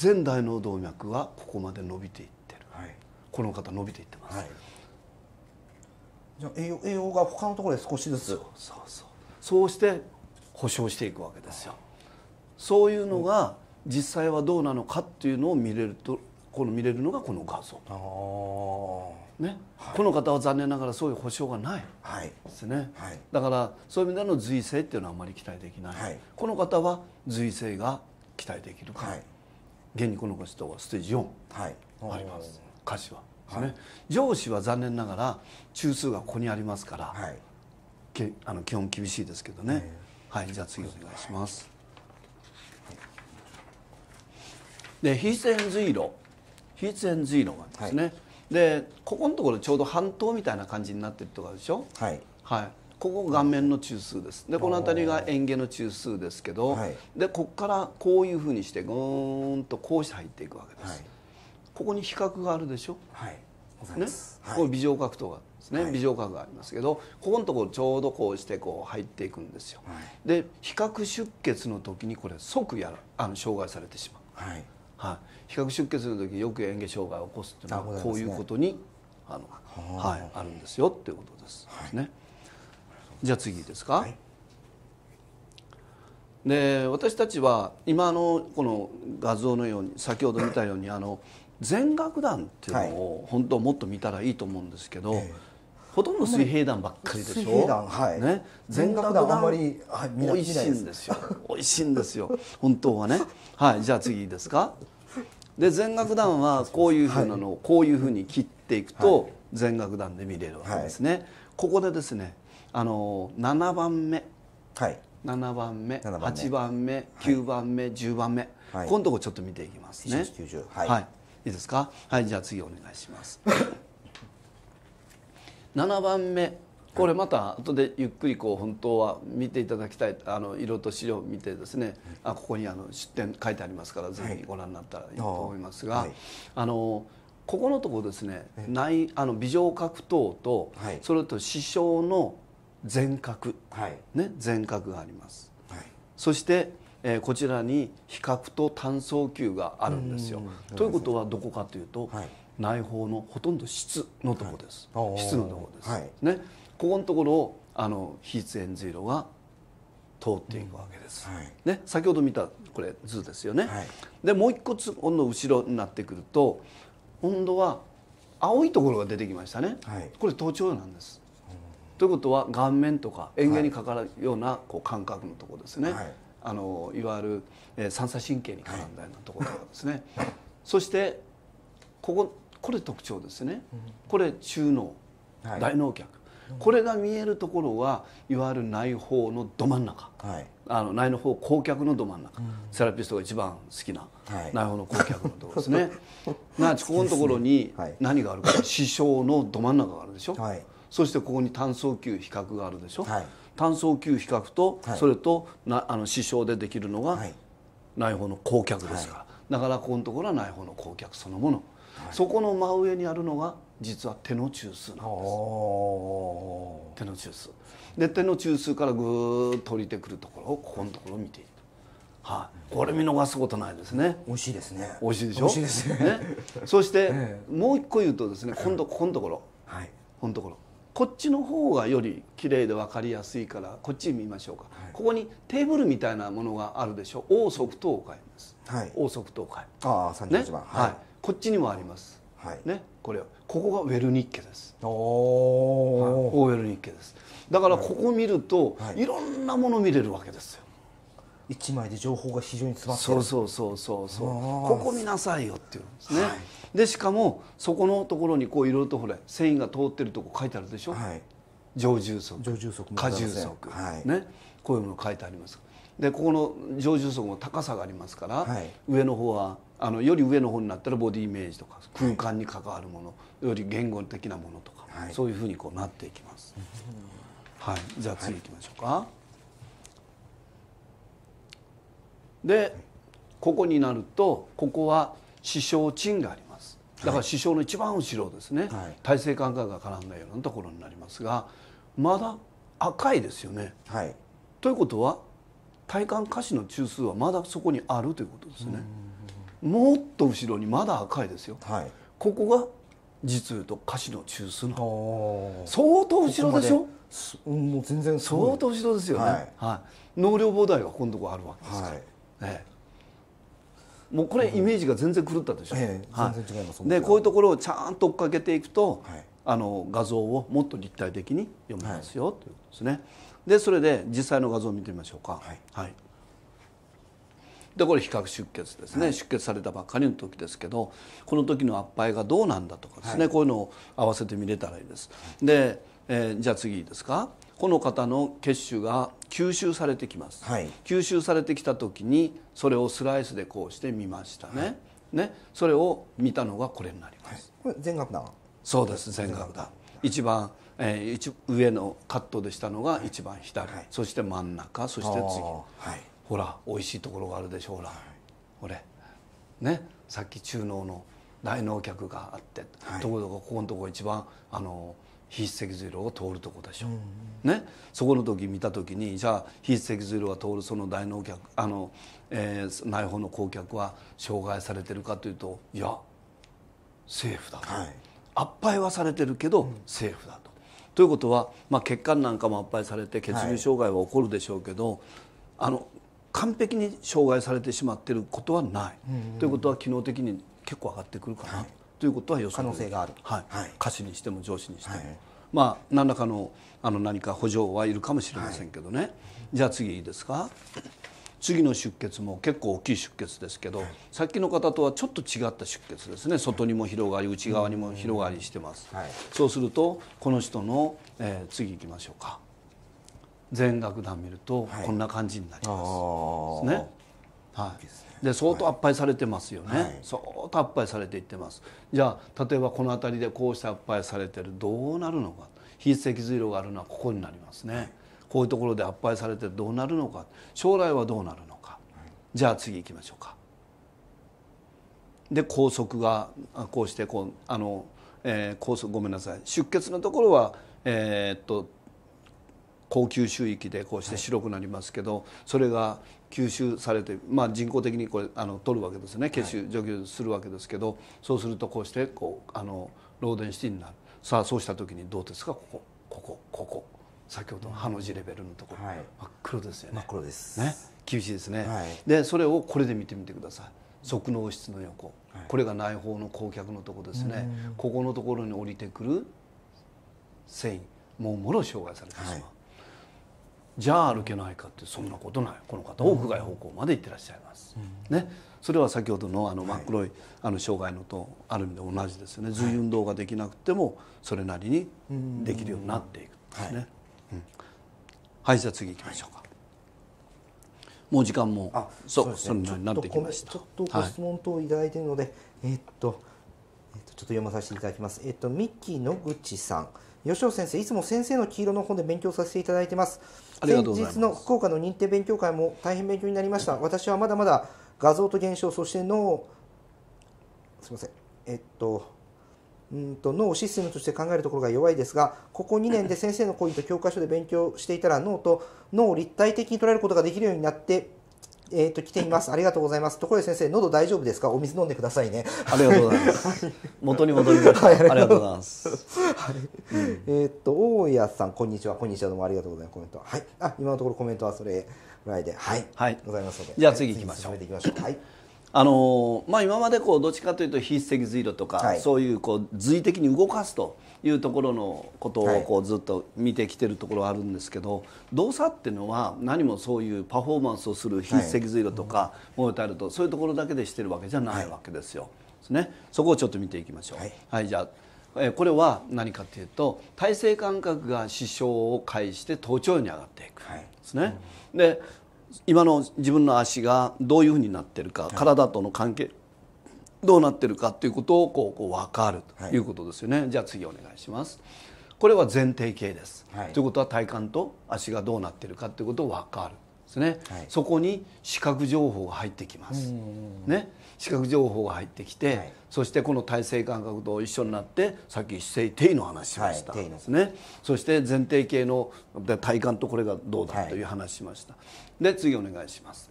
前大脳動脈はここまで伸びていってる、はい、この方伸びていってます、はい、じゃ栄養栄養が他のところで少しずつそうそうそうそうして保証していくわけですよそういうのが実際はどうなのかっていうのを見れるとこの見れるのがこの画像。ね、はい、この方は残念ながらそういう保証がないですね、はい、だからそういう意味での随性っていうのはあまり期待できない、はい、この方は随性が期待できるから、現にこの人はステージ4あります、歌詞はですね、上司は残念ながら中枢がここにありますから、けあの基本厳しいですけどね、はいじゃあ次お願いします、で非線随路非線随路がですね、でここのところちょうど半島みたいな感じになってるとかでしょはい、はい、ここ顔面の中枢ですでこの辺りが嚥下の中枢ですけど、でここからこういうふうにしてぐーんとこうして入っていくわけです、はい、ここに比較があるでしょはいね、こう微乗角とかですね、微乗角がありますけどここのところちょうどこうしてこう入っていくんですよ、で比較出血の時にこれ即やあの障害されてしまう、はいはい、比較出血の時よく嚥下障害を起こすっていうのは、こういうことにあの、は、い、あるんですよっていうことです、はい、ね。じゃあ次ですか。はいで私たちは今のこの画像のように先ほど見たようにあの全楽団っていうのを本当もっと見たらいいと思うんですけど、はいえー、ほとんど水平団ばっかりでしょ水平団はいね全楽団あんまり、はい、美味しいんですよ美味しいんですよ本当はねはいじゃあ次ですかで全額団はこういうふうなのをこういうふうに切っていくと全額団で見れるわけですね、はい、ここでですねあの7番目、はい、7番目7番目8番目9番目、はい、10番目、はい、このとこちょっと見ていきますねはい、はい、いいですかはいじゃあ次お願いします7 番目これまた後でゆっくりこう本当は見ていただきたいあの色と資料を見てですねあここにあの出典書いてありますからぜひご覧になったらいいと思いますが、はい、あのここのところですね内あの美女格闘と、はい、それと師匠の全角、はい、ね全角があります、そして、えー、こちらに比較と単層球があるんですよ。ということはどこかというと、内包のほとんど質のとこです、質のとこです、ねここのところをあの非円ゼロが通っていくわけです、うんはい、ね、先ほど見たこれ図ですよね、はい、でもう一個つ今の後ろになってくると温度は青いところが出てきましたね、はい、これ頭頂なんです、うん、ということは顔面とか嚥下にかかるようなこう感覚のところですね、はい、あのいわゆる、えー、三叉神経に絡んだようなところですね、そしてこここれ特徴ですね、うん、これ中脳、はい、大脳脚これが見えるところはいわゆる内包のど真ん中、はい、あの内の方光脚のど真ん中、うん、セラピストが一番好きな、内包の顧客のところですね。なここのところに何があるか視床 のど真ん中があるでしょ、はい、そしてここに単層球比較があるでしょ、はい、単層球比較と、それとなあの視床でできるのが内包の顧客ですから、だからここのところは内包の顧客そのもの、はい、そこの真上にあるのが実は手の中枢なんです手の中枢で手の中枢からぐーっと降りてくるところをここのところを見ているはい、これ見逃すことないですね美味しいですね美味しいでしょ美味しいですね、ね、そして、もう一個言うとですね今度ここのところ、はい、このところこっちの方がより綺麗で分かりやすいからこっち見ましょうか、はい、ここにテーブルみたいなものがあるでしょ王側東海です、はい、王側東海ああ38番、ね、はい、はい、こっちにもあります、はいね、これをここがウェルニッケです。おはい、ウェルニッケです。だからここ見ると、はい、いろんなもの見れるわけですよ。一枚で情報が非常に詰まってそうそうそうそうそうここ見なさいよっていうんですね、はい、でしかもそこのところにこういろいろとほれ繊維が通ってるとこ書いてあるでしょ、はい、上重足上重足下重足、はい、ね、こういうもの書いてありますでここの上重足も高さがありますから、はい、上の方はあのより上の方になったらボディイメージとか空間に関わるもの、より言語的なものとか、はい、そういうふうにこうなっていきます。はい、じゃあ次行きましょうか。はい、でここになるとここは師匠賃がありますだから師匠の一番後ろですね、はい、体制感覚が絡んだようなところになりますがまだ赤いですよね。はい、ということは体感下肢の中枢はまだそこにあるということですね。もっと後ろにまだ赤いですよ。はい、ここが実と歌詞の中枢の相当後ろでしょうん、もう全然相当後ろですよね、はいはい、能量膨大がここのとこあるわけですから、はいええ、もうこれイメージが全然狂ったでしょ、ええ、全然違います、はい、でこういうところをちゃんと追っかけていくと、はい、あの画像をもっと立体的に読めますよ、ということですねでそれで実際の画像を見てみましょうかはい、はいでこれ比較出血ですね、はい、出血されたばっかりの時ですけどこの時の圧迫がどうなんだとかですね、はい、こういうのを合わせて見れたらいいです。で、えー、じゃあ次ですかこの方の血腫が吸収されてきます、はい、吸収されてきた時にそれをスライスでこうしてみましたね,、ねそれを見たのがこれになります、これ全額だそうです全額だ一番、えー、一上のカットでしたのが一番左、そして真ん中そして次、はい、ほら美味しいところがあるでしょうら、はい、ほれねさっき中濃の大納客があって、はい、ところがここのとこ一番あの非石水路を通るとこでしょ、うん、ね、そこの時見た時にじゃあ非石水路が通るその大納客あの、えー、内包の降客は障害されてるかというといや政府だと、はい、圧敗はされてるけど、うん、だと。ということは、まあ、血管なんかも圧迫されて血流障害は起こるでしょうけど、はい、あの完璧に障害されてしまっていることはない、うんうん、ということは機能的に結構上がってくるかな、はい、ということは予想可能性がある、はいはい、歌手にしても上司にしても、まあ何らかのあの何か補助はいるかもしれませんけどね、じゃあ次いいですか次の出血も結構大きい出血ですけど、さっきの方とはちょっと違った出血ですね外にも広がり内側にも広がりしてます、そうするとこの人の、えー、次いきましょうか。全楽団見るとこんな感じになります、ね。はい、で相当圧迫されてますよね、相当圧迫されていってますじゃあ例えばこの辺りでこうして圧迫されてるどうなるのか筆跡随路があるのはここになりますね、こういうところで圧迫されてどうなるのか将来はどうなるのか、じゃあ次行きましょうか。で高速がこうしてこうあの、えー、高速ごめんなさい出血のところは、えー、っと高吸収域でこうして白くなりますけど、それが吸収されて、まあ、人工的にこれあの取るわけですね結集除去するわけですけど、そうするとこうしてこうあの漏電してになるさあそうした時にどうですかここここここ先ほどの歯の字レベルのところ、はい、真っ黒ですよね真っ黒ですね厳しいですね、はい、でそれをこれで見てみてください側脳室の横、はい、これが内包の光脚のとこですねここのところに降りてくる繊維もうもろ障害されてしまう、じゃあ歩けないかってそんなことないこの方屋外方向まで行ってらっしゃいます。うん、ね、それは先ほどのあの真っ黒い、あの障害のとある意味で同じですよね随運動ができなくてもそれなりにできるようになっていくですね。はい、うん、はい、じゃあ次行きましょうか。もう時間もあそうそう、ね、そなってきましたちょっとご質問等いただいているので、はい、えー、っと、えっとちょっと読まさせていただきますえっとミッキー野口さん吉尾先生いつも先生の黄色の本で勉強させていただいてます先日の福岡の認定勉強会も大変勉強になりました私はまだまだ画像と現象そして脳すみませんえっとうんと脳をシステムとして考えるところが弱いですがここ2年で先生の講義と教科書で勉強していたら脳と脳を立体的に捉えることができるようになってえーと、来ています。ありがとうございます。ところで先生、喉大丈夫ですか？お水飲んでくださいね。ありがとうございます。元に戻りました。はい、ありがとうございます。はい。えっ、ー、と大家さん、こんにちは。こんにちは。どうもありがとうございます。コメント。はい。あ、今のところコメントはそれぐらいで、はい。はい。ございますので。じゃあ次行きましょう。はい。はい、あのー、まあ今までこうどっちかというと筆跡随路とか、はい、そういうこう随的に動かすと。いうところのことをこうずっと見てきてるところあるんですけど、動作っていうのは何もそういうパフォーマンスをする筆跡髄路とかモータるとそういうところだけでしてるわけじゃないわけですよ。ね、そこをちょっと見ていきましょう。はい、はい、じゃあ、えー、これは何かというと体制感覚が支障を介して頭頂に上がっていくですね。はいうん、で今の自分の足がどういうふうになってるか、はい、体との関係どうなってるかということをこうこう分かるということですよね、はい、じゃあ次お願いしますこれは前提形です、はい、ということは体幹と足がどうなってるかということを分かるですね、はい、そこに視覚情報が入ってきます、ね、視覚情報が入ってきて、はい、そしてこの体勢感覚と一緒になってさっき姿勢定の話しましたですね、そして前提形の体幹とこれがどうだという話しました、で次お願いします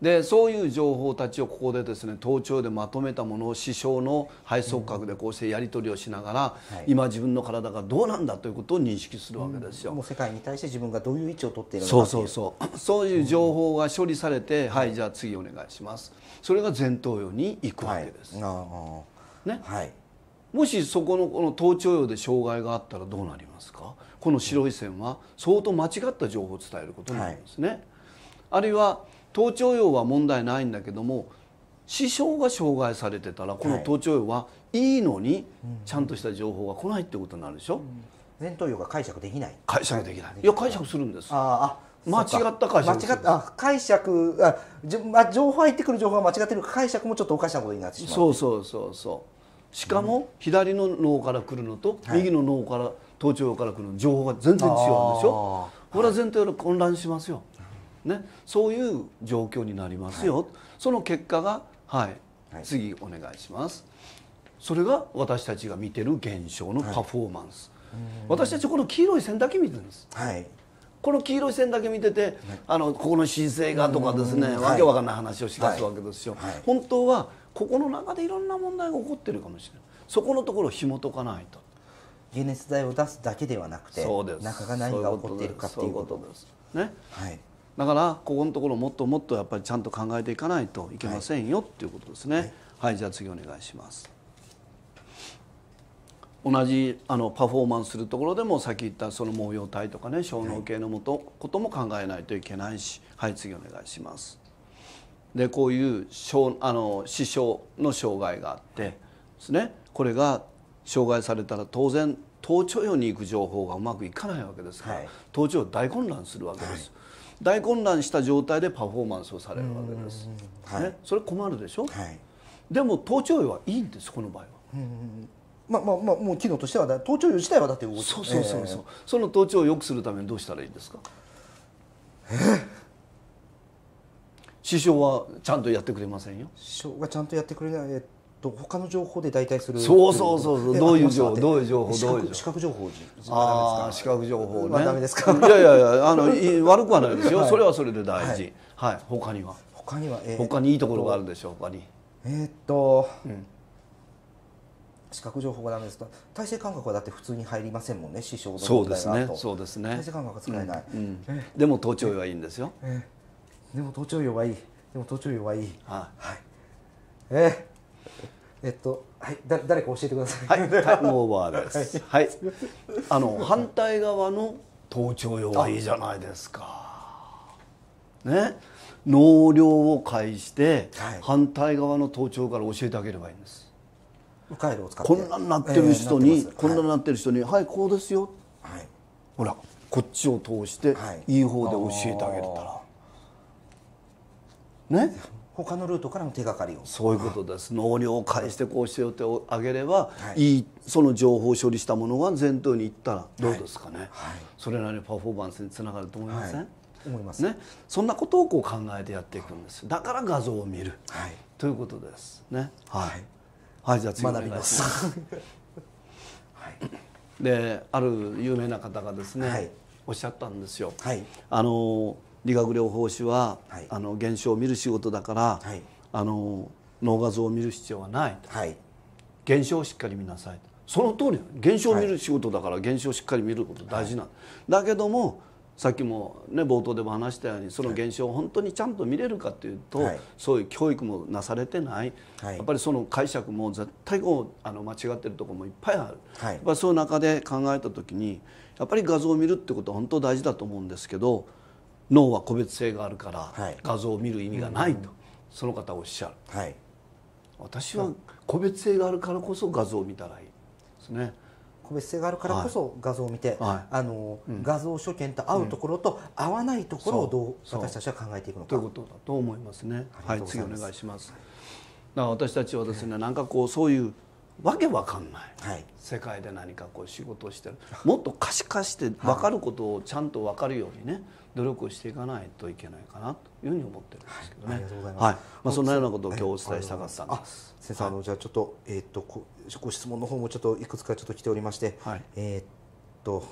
でそういう情報たちをここでですね盗聴でまとめたものを師匠の肺側角でこうしてやり取りをしながら、はい、今自分の体がどうなんだということを認識するわけですよ、うん、もう世界に対して自分がどういう位置を取っているのかそうそうそうそういう情報が処理されて、うん、はいじゃあ次お願いしますそれが前頭葉に行くわけです、はい、ね、はい、もしそこのこの頭頂葉で障害があったらどうなりますかこの白い線は相当間違った情報を伝えることになりますね、はい、あるいは頭頂葉は問題ないんだけども師匠が障害されてたらこの頭頂葉はいいのにちゃんとした情報が来ないってことになるでしょ、前頭葉が解釈できない解釈できないいや解釈するんですああ間違った解釈間違った解釈あじ、ま、情報入ってくる情報が間違ってる解釈もちょっとおかしなことになってしまうそうそうそうそうしかも、左の脳から来るのと、右の脳から頭頂葉から来る情報が全然違うんでしょこれは前頭葉混乱しますよ、ね、そういう状況になりますよ、はい、その結果が、はい、はい、次お願いしますそれが私たちが見てる現象のパフォーマンス、はい、私たちこの黄色い線だけ見てるんです、この黄色い線だけ見てて、あのここの申請がとかですね、わけわかんない話をしだすわけですよ、本当はここの中でいろんな問題が起こってるかもしれないそこのところを紐解かないと解熱剤を出すだけではなくて中が何が起こっているかっていうことですね、はい、だからここのところもっともっとやっぱりちゃんと考えていかないといけませんよ、っていうことですね、はい、はい、じゃあ次お願いします同じあのパフォーマンスするところでもさっき言ったその毛様体とかね小脳系のもと、はい、ことも考えないといけないしはい次お願いしますでこういうあの視床の障害があってですねこれが障害されたら当然頭頂葉に行く情報がうまくいかないわけですから、頭頂大混乱するわけです、大混乱した状態でパフォーマンスをされるわけです、はい、ね、それ困るでしょ、はい、でも盗聴用はいいんですこの場合は。まあまあまあ、もう機能としては盗聴用自体はだって動いそうそうそうそう、えー、その盗聴を良くするためにどうしたらいいんですかえー、師匠はちゃんとやってくれませんよ師匠がちゃんとやってくれないと他の情報で代替するそうそうそうそうどういう情報どういう情報どういう視覚情報ああ視覚情報ねダメですかいやいやいやあの悪くはないですよ、それはそれで大事はい、他には他には、えー、他にいいところがあるでしょうかにえっと、視覚情報がダメですと体制感覚はだって普通に入りませんもんね師匠そうですねそうですね体制感覚が使えない、でも頭頂葉はいいんですよ、でも頭頂葉はいいでも頭頂葉はいいはい、えええっと、はい、だ誰か教えてください。はい、タイムオーバーです。はい、あの反対側の盗聴用はいいじゃないですか。ね、納涼を介して、はい、反対側の盗聴から教えてあげればいいんです。回路を使って。こんなになってる人に、えー、こんなになってる人に、はい、はい、こうですよ。はい。ほら、こっちを通して、い、い方で教えてあげるたら。ね。他のルートからの手がかりをそういうことです納涼を返してこうしておってあげれば、はい、いいその情報処理したものが前頭に行ったらどうですかね、はいはい、それなりのパフォーマンスにつながると思いません、思いますね、そんなことをこう考えてやっていくんですだから画像を見る、ということですねはい、はい、じゃあ次お願います、である有名な方がですね、おっしゃったんですよ、あの理学療法士は、はい、あの現象を見る仕事だから、はい、あの脳画像を見る必要はない、はい、現象をしっかり見なさいその通り現象を見る仕事だから、現象をしっかり見ること大事なんだ、だけどもさっきも、ね、冒頭でも話したようにその現象を本当にちゃんと見れるかというと、はい、そういう教育もなされてない、はい、やっぱりその解釈も絶対こうあの間違ってるとこもいっぱいある、はい、やっぱそういう中で考えた時にやっぱり画像を見るってことは本当大事だと思うんですけど脳は個別性があるから、画像を見る意味がないと、その方おっしゃる、はい、私は個別性があるからこそ画像を見たらいいですね。個別性があるからこそ画像を見て、はい、あの、うん、画像所見と合うところと合わないところをどう私たちは考えていくのかということだと思いますね。はい、次お願いします。だから私たちはですね、なんかこうそういうわけわかんない、はい、世界で何かこう仕事をしてるもっと可視化して分かることをちゃんと分かるようにね、努力をしていかないといけないかなというふうに思ってるんですけどね。ありがとうございます。はい、まあそんなようなことを今日お伝えしたかったんです。先生、あのじゃあちょっとえっとご質問の方もちょっといくつかちょっと来ておりまして、はい、えっと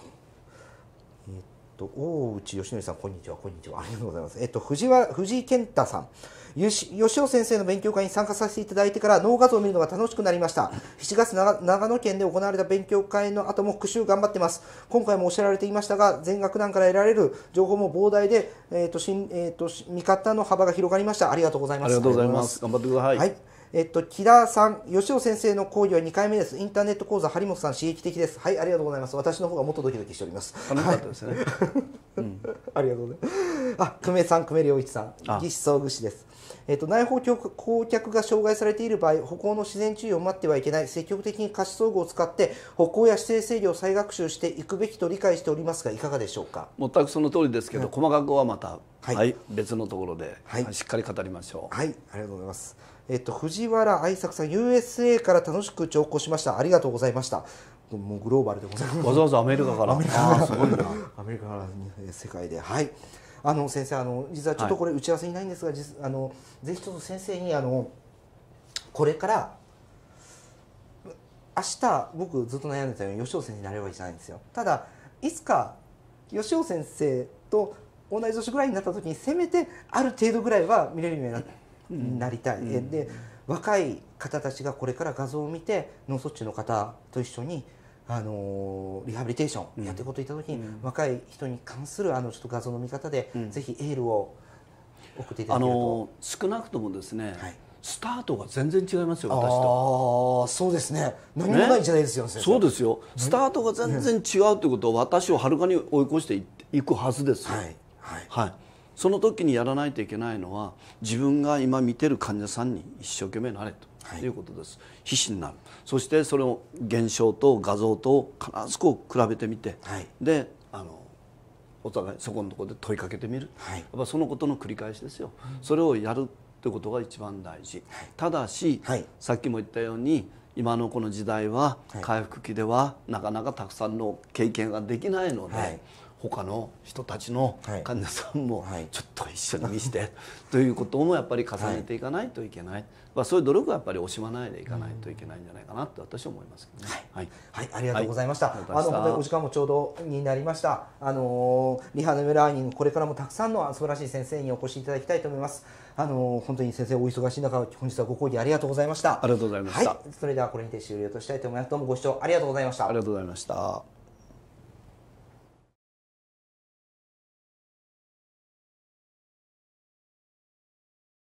えっとと大内義則さん、こんにちは、こんにちは。ありがとうございます。えっと、藤原、藤井健太さん。吉尾先生の勉強会に参加させていただいてから脳画像を見るのが楽しくなりました。7月長野県で行われた勉強会の後も復習頑張ってます。今回もおっしゃられていましたが、全学団から得られる情報も膨大で、えっ、と、しんえっ、ー、と、見方の幅が広がりました。ありがとうございます。ありがとうございます。頑張ってください。はいえっと、木田さん、吉尾先生の講義は2回目です。インターネット講座、張本さん、刺激的です。はい、ありがとうございます。私の方がもっとドキドキしております。楽しかったですね。ありがとうございます。あ、久米さん、久米良一さん、技師総具士です。えっと、内包橋脚が障害されている場合、歩行の自然注意を待ってはいけない、積極的に下肢装具を使って、歩行や姿勢制御を再学習していくべきと理解しておりますが、いかがでしょうか。全くその通りですけど、はい、細かくはまた、はい、はい、別のところで、はい、しっかり語りましょう。はい、ありがとうございます。えっと、藤原愛作さん USA から楽しく聴講しましたありがとうございましたもうグローバルでございますわざわざアメリカからアメリカすごいなアメリカから世界ではいあの先生あの実はちょっとこれ打ち合わせにないんですが、はい、あのぜひちょっと先生にあのこれから明日僕ずっと悩んでたように吉尾先生になればいいじゃないんですよただいつか吉尾先生と同じ年ぐらいになった時にせめてある程度ぐらいは見れるようになってなりたい、うん、で若い方たちがこれから画像を見て脳卒中の方と一緒にあのリハビリテーションやっていくこといた時に、うん、若い人に関するあのちょっと画像の見方で、うん、ぜひエールを送っていただけると少なくともですね、はい、スタートが全然違いますよ私とああそうですね何もない時代ですよ、ね、そうですよスタートが全然違うということは私をはるかに追い越していくはずです、はいはい、はいその時にやらないといけないのは自分が今見てる患者さんに一生懸命なれと。い、うことです、必死皮脂になるそしてそれを現象と画像と必ずこう比べてみて、はい、であのお互いそこのところで問いかけてみる、はい、やっぱそのことの繰り返しですよ、うん、それをやるということが一番大事、ただし、さっきも言ったように今のこの時代は回復期ではなかなかたくさんの経験ができないので、他の人たちの患者さんもちょっと一緒に見せて、はい、ということもやっぱり重ねていかないといけない、はい、まあ、そういう努力はやっぱり惜しまないでいかないといけないんじゃないかなと私は思いますけどね。はい、はい、ありがとうございました。あの本当にお時間もちょうどになりました。あのリハのラーニングこれからもたくさんの素晴らしい先生にお越しいただきたいと思います。あの本当に先生お忙しい中本日はご講義ありがとうございました。ありがとうございました。それではこれにて終了としたいと思います。どうもご視聴ありがとうございました。ありがとうございました。